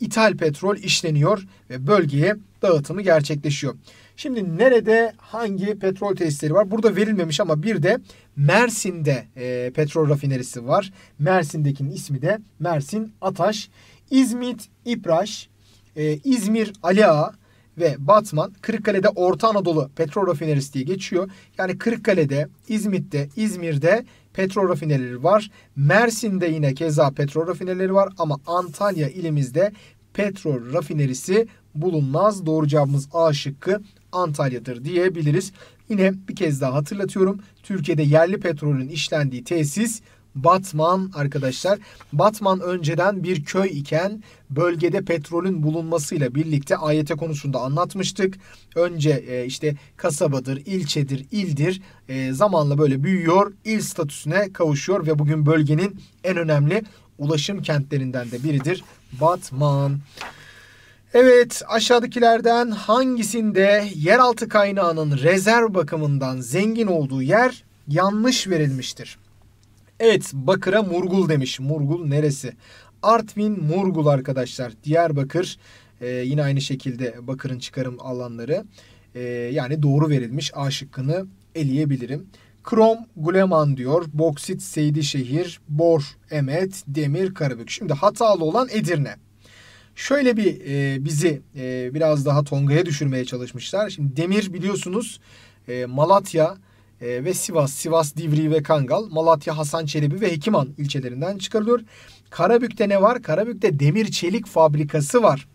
ithal petrol işleniyor ve bölgeye dağıtımı gerçekleşiyor. Şimdi nerede hangi petrol tesisleri var? Burada verilmemiş ama bir de Mersin'de e, petrol rafinerisi var. Mersin'dekinin ismi de Mersin Ataş. İzmit İpraş, e, İzmir Ali Ağa, ve Batman Kırıkkale'de Orta Anadolu petrol rafinerisi diye geçiyor. Yani Kırıkkale'de, İzmit'te, İzmir'de petrol rafineleri var. Mersin'de yine keza petrol rafineleri var ama Antalya ilimizde petrol rafinerisi bulunmaz. Doğru cevabımız A şıkkı Antalya'dır diyebiliriz. Yine bir kez daha hatırlatıyorum. Türkiye'de yerli petrolün işlendiği tesis Batman arkadaşlar. Batman önceden bir köy iken bölgede petrolün bulunmasıyla birlikte ayete konusunda anlatmıştık. Önce e, işte kasabadır, ilçedir, ildir e, zamanla böyle büyüyor, il statüsüne kavuşuyor ve bugün bölgenin en önemli ulaşım kentlerinden de biridir Batman. Evet aşağıdakilerden hangisinde yeraltı kaynağının rezerv bakımından zengin olduğu yer yanlış verilmiştir? Evet Bakır'a Murgul demiş. Murgul neresi? Artvin Murgul arkadaşlar. Diyarbakır e, yine aynı şekilde Bakır'ın çıkarım alanları. E, yani doğru verilmiş A şıkkını eleyebilirim. Krom Guleman diyor. Boksit Seydişehir, Bor Emet, Demir Karabük. Şimdi hatalı olan Edirne. Şöyle bir e, bizi e, biraz daha Tonga'ya düşürmeye çalışmışlar. Şimdi Demir biliyorsunuz e, Malatya, e, ve Sivas, Sivas, Divri ve Kangal, Malatya, Hasan Çelebi ve Hekiman ilçelerinden çıkarılıyor. Karabük'te ne var? Karabük'te demir çelik fabrikası var.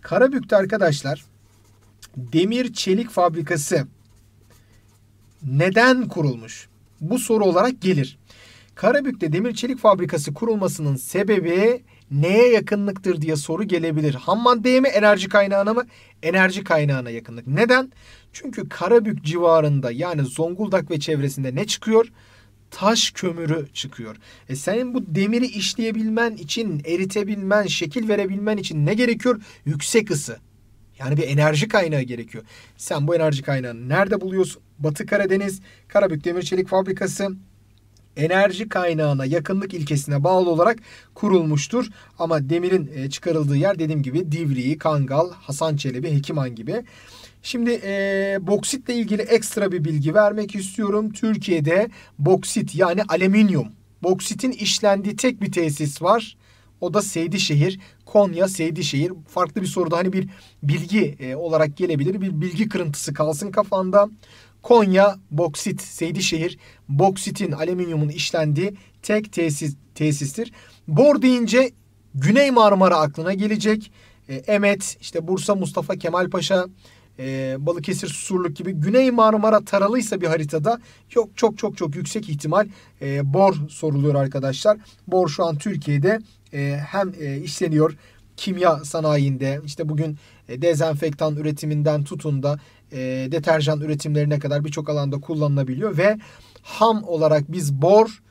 Karabük'te arkadaşlar demir çelik fabrikası neden kurulmuş? Bu soru olarak gelir. Karabük'te demir çelik fabrikası kurulmasının sebebi neye yakınlıktır diye soru gelebilir. Ham maddeye mi enerji kaynağına mı? Enerji kaynağına yakınlık. Neden? Çünkü Karabük civarında yani Zonguldak ve çevresinde ne çıkıyor? Taş kömürü çıkıyor. E senin bu demiri işleyebilmen için, eritebilmen, şekil verebilmen için ne gerekiyor? Yüksek ısı. Yani bir enerji kaynağı gerekiyor. Sen bu enerji kaynağını nerede buluyorsun? Batı Karadeniz, Karabük Demir Çelik Fabrikası, enerji kaynağına yakınlık ilkesine bağlı olarak kurulmuştur. Ama demirin e, çıkarıldığı yer dediğim gibi Divriği, Kangal, Hasan Çelebi, Hekiman gibi. Şimdi e, boksitle ilgili ekstra bir bilgi vermek istiyorum. Türkiye'de boksit yani alüminyum, boksitin işlendiği tek bir tesis var. O da Seydişehir, Konya, Seydişehir. Farklı bir soruda hani bir bilgi e, olarak gelebilir. Bir bilgi kırıntısı kalsın kafanda. Konya boksit, Seydişehir boksitin, alüminyumun işlendiği tek tesis, tesistir. Bor deyince Güney Marmara aklına gelecek. E, Emet, işte Bursa, Mustafa Kemal Paşa, e, Balıkesir, Susurluk gibi Güney Marmara taralıysa bir haritada yok çok çok çok yüksek ihtimal e, bor soruluyor arkadaşlar. Bor şu an Türkiye'de ee, hem e, işleniyor kimya sanayinde işte bugün e, dezenfektan üretiminden tutun da e, deterjan üretimlerine kadar birçok alanda kullanılabiliyor ve ham olarak biz bor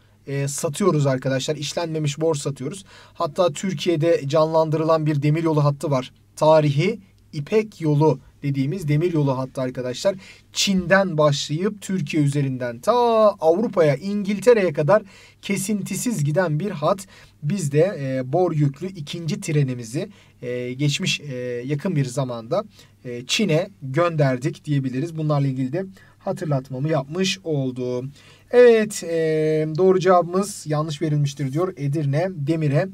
satıyoruz arkadaşlar. işlenmemiş bor satıyoruz. Hatta Türkiye'de canlandırılan bir demiryolu hattı var. Tarihi İpek yolu dediğimiz demiryolu hattı arkadaşlar. Çin'den başlayıp Türkiye üzerinden ta Avrupa'ya, İngiltere'ye kadar kesintisiz giden bir hat biz de e, bor yüklü ikinci trenimizi e, geçmiş e, yakın bir zamanda e, Çin'e gönderdik diyebiliriz. Bunlarla ilgili de hatırlatmamı yapmış oldu. Evet e, doğru cevabımız yanlış verilmiştir diyor. Edirne Demir'e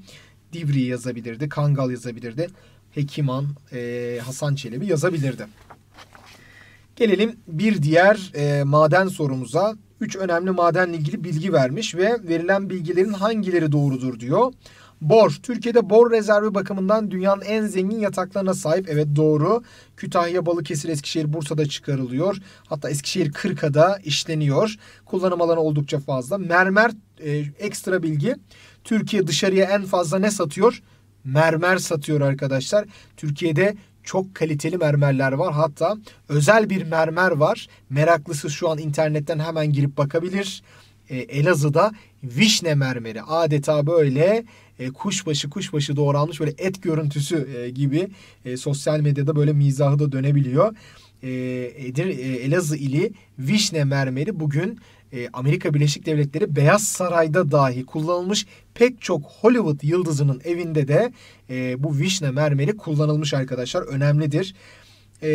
Divri yazabilirdi, Kangal yazabilirdi. Hekiman, e, Hasan Çelebi yazabilirdi. Gelelim bir diğer e, maden sorumuza. 3 önemli madenle ilgili bilgi vermiş ve verilen bilgilerin hangileri doğrudur diyor. Bor. Türkiye'de bor rezervi bakımından dünyanın en zengin yataklarına sahip. Evet doğru. Kütahya, Balıkesir, Eskişehir, Bursa'da çıkarılıyor. Hatta Eskişehir Kırka'da işleniyor. Kullanım alanı oldukça fazla. Mermer e, ekstra bilgi. Türkiye dışarıya en fazla ne satıyor? Mermer satıyor arkadaşlar. Türkiye'de çok kaliteli mermerler var. Hatta özel bir mermer var. Meraklısı şu an internetten hemen girip bakabilir. E, Elazığ'da vişne mermeri adeta böyle e, kuşbaşı kuşbaşı doğranmış böyle et görüntüsü e, gibi e, sosyal medyada böyle mizahı da dönebiliyor. E, Edir, e, Elazığ ili vişne mermeri bugün e, Amerika Birleşik Devletleri Beyaz Saray'da dahi kullanılmış pek çok Hollywood yıldızının evinde de e, bu vişne mermeri kullanılmış arkadaşlar. Önemlidir. E,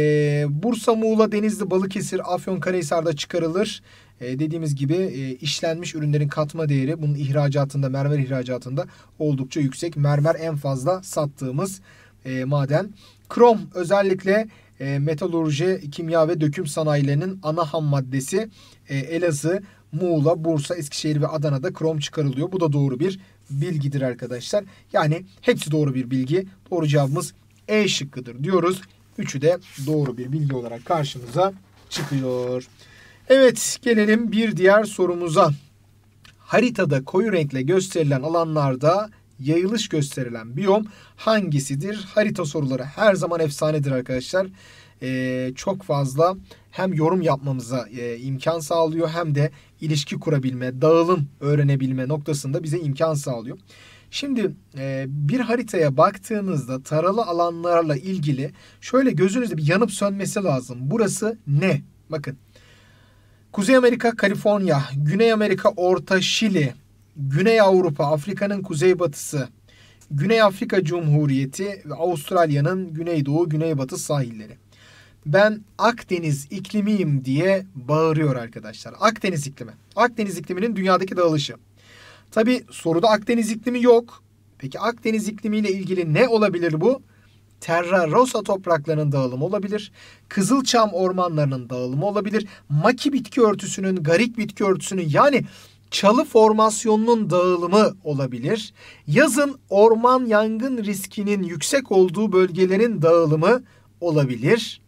Bursa, Muğla, Denizli, Balıkesir, Afyon Afyonkarahisar'da çıkarılır. E, dediğimiz gibi e, işlenmiş ürünlerin katma değeri bunun ihracatında, mermer ihracatında oldukça yüksek. Mermer en fazla sattığımız e, maden. Krom özellikle e, metalurji, kimya ve döküm sanayilerinin ana ham maddesi. E, Elazığ, Muğla, Bursa, Eskişehir ve Adana'da krom çıkarılıyor. Bu da doğru bir bilgidir arkadaşlar. Yani hepsi doğru bir bilgi. Doğru cevabımız E şıkkıdır diyoruz. Üçü de doğru bir bilgi olarak karşımıza çıkıyor. Evet gelelim bir diğer sorumuza. Haritada koyu renkle gösterilen alanlarda yayılış gösterilen biyom hangisidir? Harita soruları her zaman efsanedir arkadaşlar e, çok fazla hem yorum yapmamıza e, imkan sağlıyor hem de ilişki kurabilme, dağılım öğrenebilme noktasında bize imkan sağlıyor. Şimdi e, bir haritaya baktığınızda taralı alanlarla ilgili şöyle gözünüzde bir yanıp sönmesi lazım. Burası ne? Bakın. Kuzey Amerika, Kaliforniya, Güney Amerika, Orta Şili, Güney Avrupa, Afrika'nın kuzeybatısı, Güney Afrika Cumhuriyeti ve Avustralya'nın güneydoğu, güneybatı sahilleri ben Akdeniz iklimiyim diye bağırıyor arkadaşlar. Akdeniz iklimi. Akdeniz ikliminin dünyadaki dağılışı. Tabi soruda Akdeniz iklimi yok. Peki Akdeniz iklimiyle ilgili ne olabilir bu? Terra Rosa topraklarının dağılımı olabilir. Kızılçam ormanlarının dağılımı olabilir. Maki bitki örtüsünün, garik bitki örtüsünün yani çalı formasyonunun dağılımı olabilir. Yazın orman yangın riskinin yüksek olduğu bölgelerin dağılımı olabilir.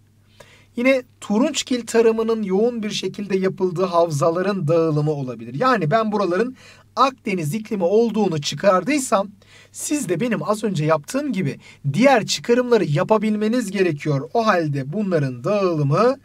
Yine turunçgil tarımının yoğun bir şekilde yapıldığı havzaların dağılımı olabilir. Yani ben buraların Akdeniz iklimi olduğunu çıkardıysam siz de benim az önce yaptığım gibi diğer çıkarımları yapabilmeniz gerekiyor. O halde bunların dağılımı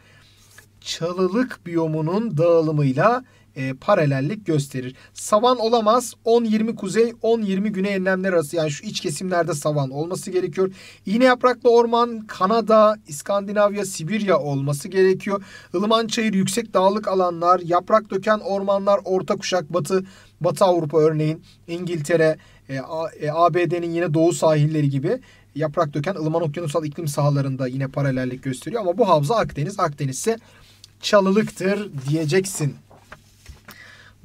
çalılık biyomunun dağılımıyla e, paralellik gösterir. Savan olamaz. 10-20 kuzey, 10-20 güney enlemler arası yani şu iç kesimlerde savan olması gerekiyor. İğne yapraklı orman Kanada, İskandinavya, Sibirya olması gerekiyor. Ilıman çayır yüksek dağlık alanlar, yaprak döken ormanlar, orta kuşak batı Batı Avrupa örneğin İngiltere, e, e, ABD'nin yine doğu sahilleri gibi yaprak döken ılıman okyanusal iklim sahalarında yine paralellik gösteriyor. Ama bu havza Akdeniz, Akdeniz ise çalılıktır diyeceksin.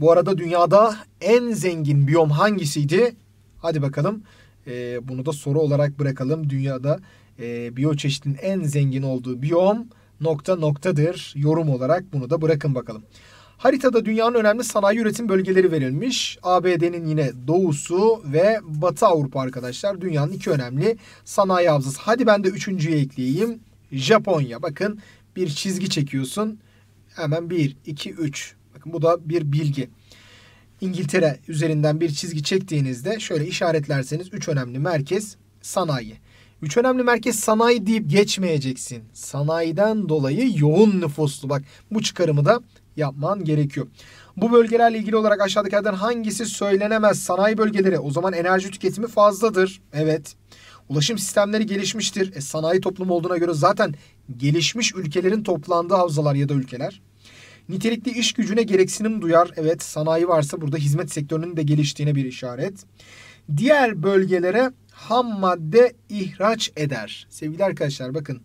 Bu arada dünyada en zengin biyom hangisiydi? Hadi bakalım e, bunu da soru olarak bırakalım. Dünyada e, biyoçeşitin en zengin olduğu biyom nokta noktadır. Yorum olarak bunu da bırakın bakalım. Haritada dünyanın önemli sanayi üretim bölgeleri verilmiş. ABD'nin yine doğusu ve batı Avrupa arkadaşlar dünyanın iki önemli sanayi havzası. Hadi ben de üçüncüyü ekleyeyim. Japonya bakın bir çizgi çekiyorsun. Hemen 1, 2, 3 Bakın bu da bir bilgi. İngiltere üzerinden bir çizgi çektiğinizde şöyle işaretlerseniz üç önemli merkez sanayi. Üç önemli merkez sanayi deyip geçmeyeceksin. Sanayiden dolayı yoğun nüfuslu. Bak bu çıkarımı da yapman gerekiyor. Bu bölgelerle ilgili olarak aşağıdakilerden hangisi söylenemez? Sanayi bölgeleri. O zaman enerji tüketimi fazladır. Evet. Ulaşım sistemleri gelişmiştir. E, sanayi toplumu olduğuna göre zaten gelişmiş ülkelerin toplandığı havzalar ya da ülkeler. Nitelikli iş gücüne gereksinim duyar. Evet sanayi varsa burada hizmet sektörünün de geliştiğine bir işaret. Diğer bölgelere ham madde ihraç eder. Sevgili arkadaşlar bakın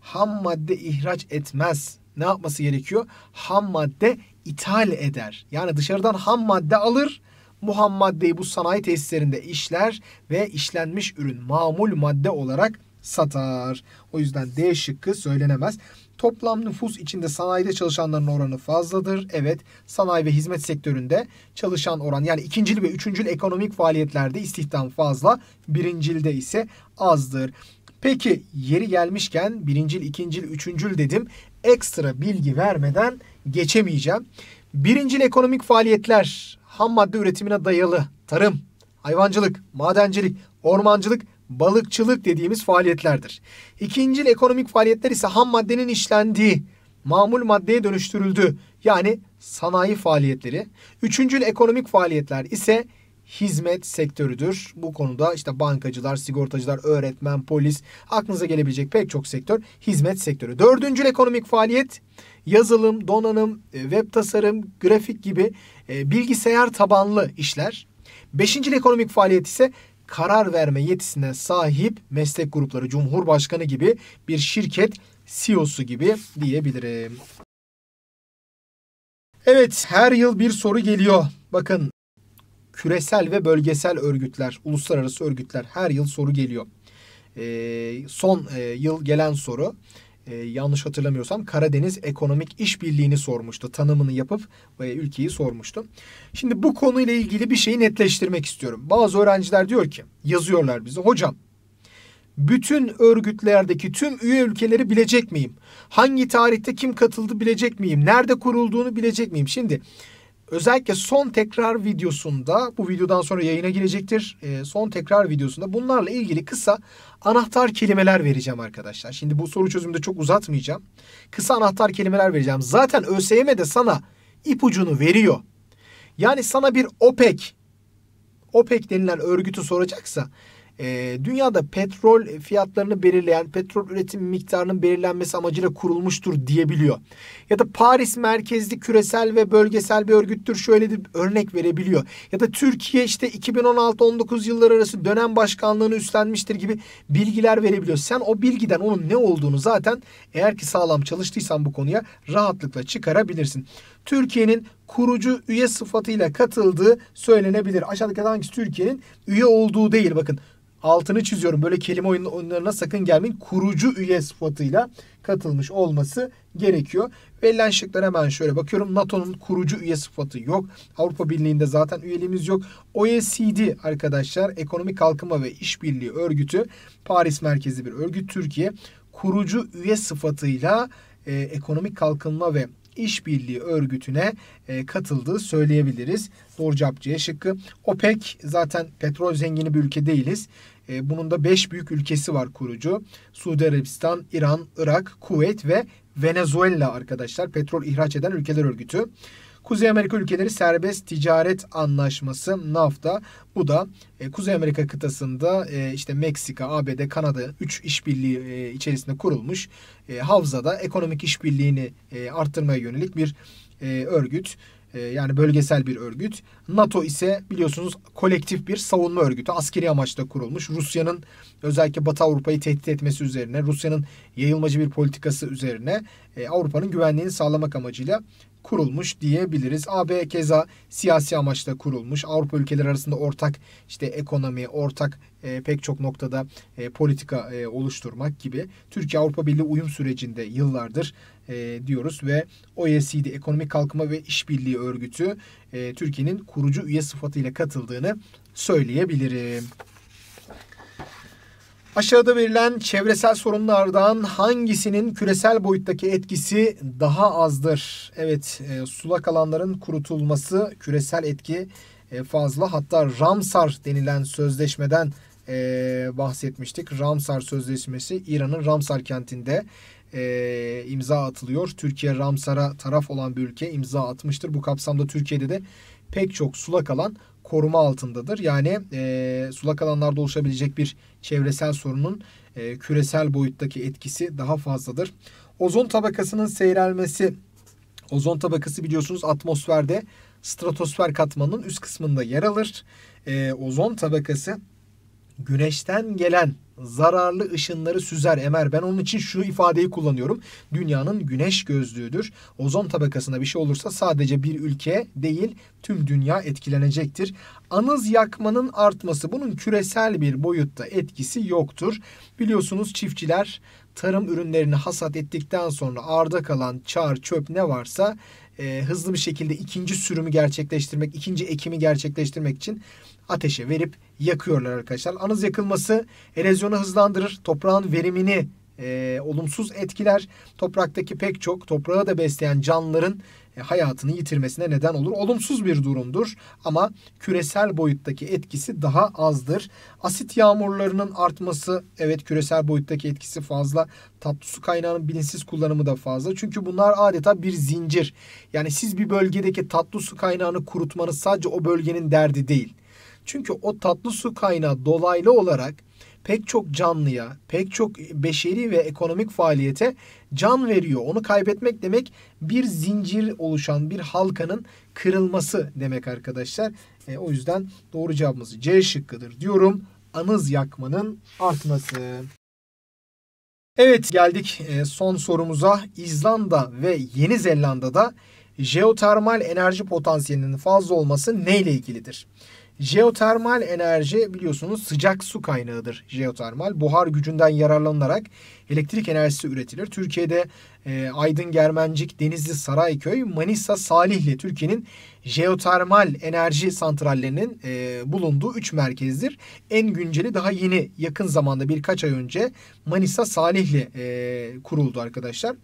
ham madde ihraç etmez. Ne yapması gerekiyor? Ham madde ithal eder. Yani dışarıdan ham madde alır. Bu ham maddeyi bu sanayi tesislerinde işler ve işlenmiş ürün mamul madde olarak satar. O yüzden D şıkkı söylenemez. Toplam nüfus içinde sanayide çalışanların oranı fazladır. Evet sanayi ve hizmet sektöründe çalışan oran yani ikincil ve üçüncül ekonomik faaliyetlerde istihdam fazla. Birincilde ise azdır. Peki yeri gelmişken birincil, ikincil, üçüncül dedim. Ekstra bilgi vermeden geçemeyeceğim. Birincil ekonomik faaliyetler ham madde üretimine dayalı tarım, hayvancılık, madencilik, ormancılık balıkçılık dediğimiz faaliyetlerdir. İkincil ekonomik faaliyetler ise ham maddenin işlendiği, mamul maddeye dönüştürüldü yani sanayi faaliyetleri. Üçüncül ekonomik faaliyetler ise hizmet sektörüdür. Bu konuda işte bankacılar, sigortacılar, öğretmen, polis aklınıza gelebilecek pek çok sektör hizmet sektörü. Dördüncü ekonomik faaliyet yazılım, donanım, e, web tasarım, grafik gibi e, bilgisayar tabanlı işler. Beşinci ekonomik faaliyet ise karar verme yetisine sahip meslek grupları Cumhurbaşkanı gibi bir şirket CEO'su gibi diyebilirim. Evet her yıl bir soru geliyor. Bakın küresel ve bölgesel örgütler, uluslararası örgütler her yıl soru geliyor. Ee, son e, yıl gelen soru e, yanlış hatırlamıyorsam Karadeniz Ekonomik İşbirliği'ni sormuştu. Tanımını yapıp e, ülkeyi sormuştu. Şimdi bu konuyla ilgili bir şeyi netleştirmek istiyorum. Bazı öğrenciler diyor ki yazıyorlar bize hocam bütün örgütlerdeki tüm üye ülkeleri bilecek miyim? Hangi tarihte kim katıldı bilecek miyim? Nerede kurulduğunu bilecek miyim? Şimdi özellikle son tekrar videosunda bu videodan sonra yayına girecektir. E, son tekrar videosunda bunlarla ilgili kısa anahtar kelimeler vereceğim arkadaşlar. Şimdi bu soru çözümünde çok uzatmayacağım. Kısa anahtar kelimeler vereceğim. Zaten ÖSYM de sana ipucunu veriyor. Yani sana bir OPEC, OPEC denilen örgütü soracaksa e, dünyada petrol fiyatlarını belirleyen petrol üretim miktarının belirlenmesi amacıyla kurulmuştur diyebiliyor. Ya da Paris merkezli küresel ve bölgesel bir örgüttür şöyle bir örnek verebiliyor. Ya da Türkiye işte 2016-19 yılları arası dönem başkanlığını üstlenmiştir gibi bilgiler verebiliyor. Sen o bilgiden onun ne olduğunu zaten eğer ki sağlam çalıştıysan bu konuya rahatlıkla çıkarabilirsin. Türkiye'nin kurucu üye sıfatıyla katıldığı söylenebilir. Aşağıdaki hangisi Türkiye'nin üye olduğu değil bakın altını çiziyorum. Böyle kelime oyun, oyunlarına sakın gelmeyin. Kurucu üye sıfatıyla katılmış olması gerekiyor. Verilen şıklar hemen şöyle bakıyorum. NATO'nun kurucu üye sıfatı yok. Avrupa Birliği'nde zaten üyeliğimiz yok. OECD arkadaşlar Ekonomik Kalkınma ve İşbirliği Örgütü Paris merkezi bir örgüt. Türkiye kurucu üye sıfatıyla e, ekonomik kalkınma ve İşbirliği Örgütü'ne e, katıldığı söyleyebiliriz. Doğru cevap C şıkkı. OPEC zaten petrol zengini bir ülke değiliz. E, bunun da 5 büyük ülkesi var kurucu. Suudi Arabistan, İran, Irak, Kuveyt ve Venezuela arkadaşlar petrol ihraç eden ülkeler örgütü. Kuzey Amerika ülkeleri serbest ticaret anlaşması NAFTA. Bu da e, Kuzey Amerika kıtasında e, işte Meksika, ABD, Kanada 3 işbirliği e, içerisinde kurulmuş e, havzada ekonomik işbirliğini e, arttırmaya yönelik bir e, örgüt e, yani bölgesel bir örgüt. NATO ise biliyorsunuz kolektif bir savunma örgütü. Askeri amaçla kurulmuş. Rusya'nın özellikle Batı Avrupa'yı tehdit etmesi üzerine, Rusya'nın yayılmacı bir politikası üzerine e, Avrupa'nın güvenliğini sağlamak amacıyla kurulmuş diyebiliriz. AB keza siyasi amaçla kurulmuş. Avrupa ülkeleri arasında ortak işte ekonomi, ortak e, pek çok noktada e, politika e, oluşturmak gibi. Türkiye Avrupa Birliği uyum sürecinde yıllardır e, diyoruz ve OECD Ekonomik Kalkınma ve İşbirliği Örgütü e, Türkiye'nin kurucu üye sıfatıyla katıldığını söyleyebilirim. Aşağıda verilen çevresel sorunlardan hangisinin küresel boyuttaki etkisi daha azdır? Evet, e, sulak alanların kurutulması küresel etki e, fazla. Hatta Ramsar denilen sözleşmeden e, bahsetmiştik. Ramsar Sözleşmesi İran'ın Ramsar kentinde e, imza atılıyor. Türkiye Ramsar'a taraf olan bir ülke imza atmıştır. Bu kapsamda Türkiye'de de pek çok sulak alan koruma altındadır. Yani e, sulak alanlarda oluşabilecek bir çevresel sorunun e, küresel boyuttaki etkisi daha fazladır. Ozon tabakasının seyrelmesi, ozon tabakası biliyorsunuz atmosferde stratosfer katmanının üst kısmında yer alır. E, ozon tabakası güneşten gelen zararlı ışınları süzer emer. Ben onun için şu ifadeyi kullanıyorum. Dünyanın güneş gözlüğüdür. Ozon tabakasına bir şey olursa sadece bir ülke değil tüm dünya etkilenecektir. Anız yakmanın artması bunun küresel bir boyutta etkisi yoktur. Biliyorsunuz çiftçiler tarım ürünlerini hasat ettikten sonra arda kalan çar çöp ne varsa e, hızlı bir şekilde ikinci sürümü gerçekleştirmek, ikinci ekimi gerçekleştirmek için ateşe verip yakıyorlar arkadaşlar. Anız yakılması erozyonu hızlandırır, toprağın verimini e, olumsuz etkiler topraktaki pek çok toprağı da besleyen canlıların e, hayatını yitirmesine neden olur. Olumsuz bir durumdur ama küresel boyuttaki etkisi daha azdır. Asit yağmurlarının artması evet küresel boyuttaki etkisi fazla. Tatlı su kaynağının bilinçsiz kullanımı da fazla. Çünkü bunlar adeta bir zincir. Yani siz bir bölgedeki tatlı su kaynağını kurutmanız sadece o bölgenin derdi değil. Çünkü o tatlı su kaynağı dolaylı olarak pek çok canlıya, pek çok beşeri ve ekonomik faaliyete can veriyor. Onu kaybetmek demek bir zincir oluşan bir halkanın kırılması demek arkadaşlar. E, o yüzden doğru cevabımız C şıkkıdır diyorum. Anız yakmanın artması. Evet geldik e, son sorumuza. İzlanda ve Yeni Zelanda'da jeotermal enerji potansiyelinin fazla olması neyle ilgilidir? Jeotermal enerji biliyorsunuz sıcak su kaynağıdır jeotermal. Buhar gücünden yararlanılarak elektrik enerjisi üretilir. Türkiye'de e, Aydın, Germencik, Denizli, Sarayköy, Manisa, Salihli Türkiye'nin jeotermal enerji santrallerinin e, bulunduğu 3 merkezdir. En günceli daha yeni yakın zamanda birkaç ay önce Manisa, Salihli e, kuruldu arkadaşlar.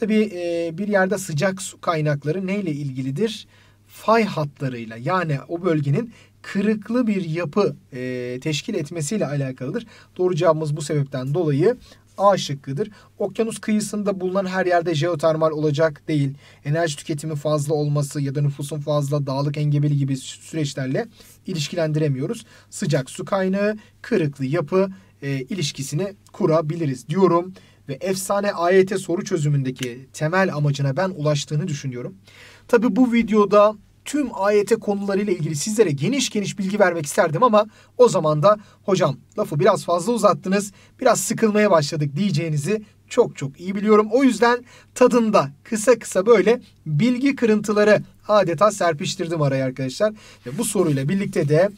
Tabii e, bir yerde sıcak su kaynakları neyle ilgilidir? fay hatlarıyla yani o bölgenin kırıklı bir yapı e, teşkil etmesiyle alakalıdır. Doğru cevabımız bu sebepten dolayı A şıkkıdır. Okyanus kıyısında bulunan her yerde jeotermal olacak değil. Enerji tüketimi fazla olması ya da nüfusun fazla dağlık engebeli gibi süreçlerle ilişkilendiremiyoruz. Sıcak su kaynağı, kırıklı yapı e, ilişkisini kurabiliriz diyorum. Ve efsane AYT soru çözümündeki temel amacına ben ulaştığını düşünüyorum. Tabi bu videoda tüm ayete konularıyla ilgili sizlere geniş geniş bilgi vermek isterdim ama o zaman da hocam lafı biraz fazla uzattınız, biraz sıkılmaya başladık diyeceğinizi çok çok iyi biliyorum. O yüzden tadında kısa kısa böyle bilgi kırıntıları adeta serpiştirdim araya arkadaşlar. Ve bu soruyla birlikte de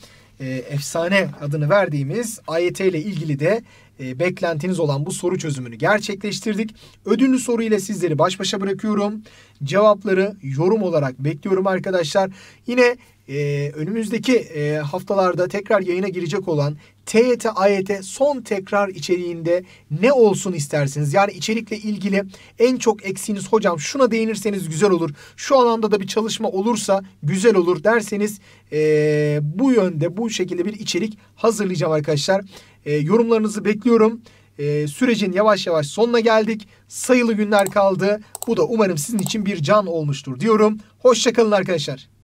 e, efsane adını verdiğimiz AYT ile ilgili de e, beklentiniz olan bu soru çözümünü gerçekleştirdik. Ödüllü soru ile sizleri baş başa bırakıyorum. Cevapları yorum olarak bekliyorum arkadaşlar. Yine e, önümüzdeki e, haftalarda tekrar yayına girecek olan TYT AYT son tekrar içeriğinde ne olsun istersiniz? Yani içerikle ilgili en çok eksiğiniz hocam şuna değinirseniz güzel olur. Şu alanda da bir çalışma olursa güzel olur derseniz e, bu yönde bu şekilde bir içerik hazırlayacağım arkadaşlar. E, yorumlarınızı bekliyorum. E, sürecin yavaş yavaş sonuna geldik. Sayılı günler kaldı. Bu da umarım sizin için bir can olmuştur diyorum. Hoşçakalın arkadaşlar.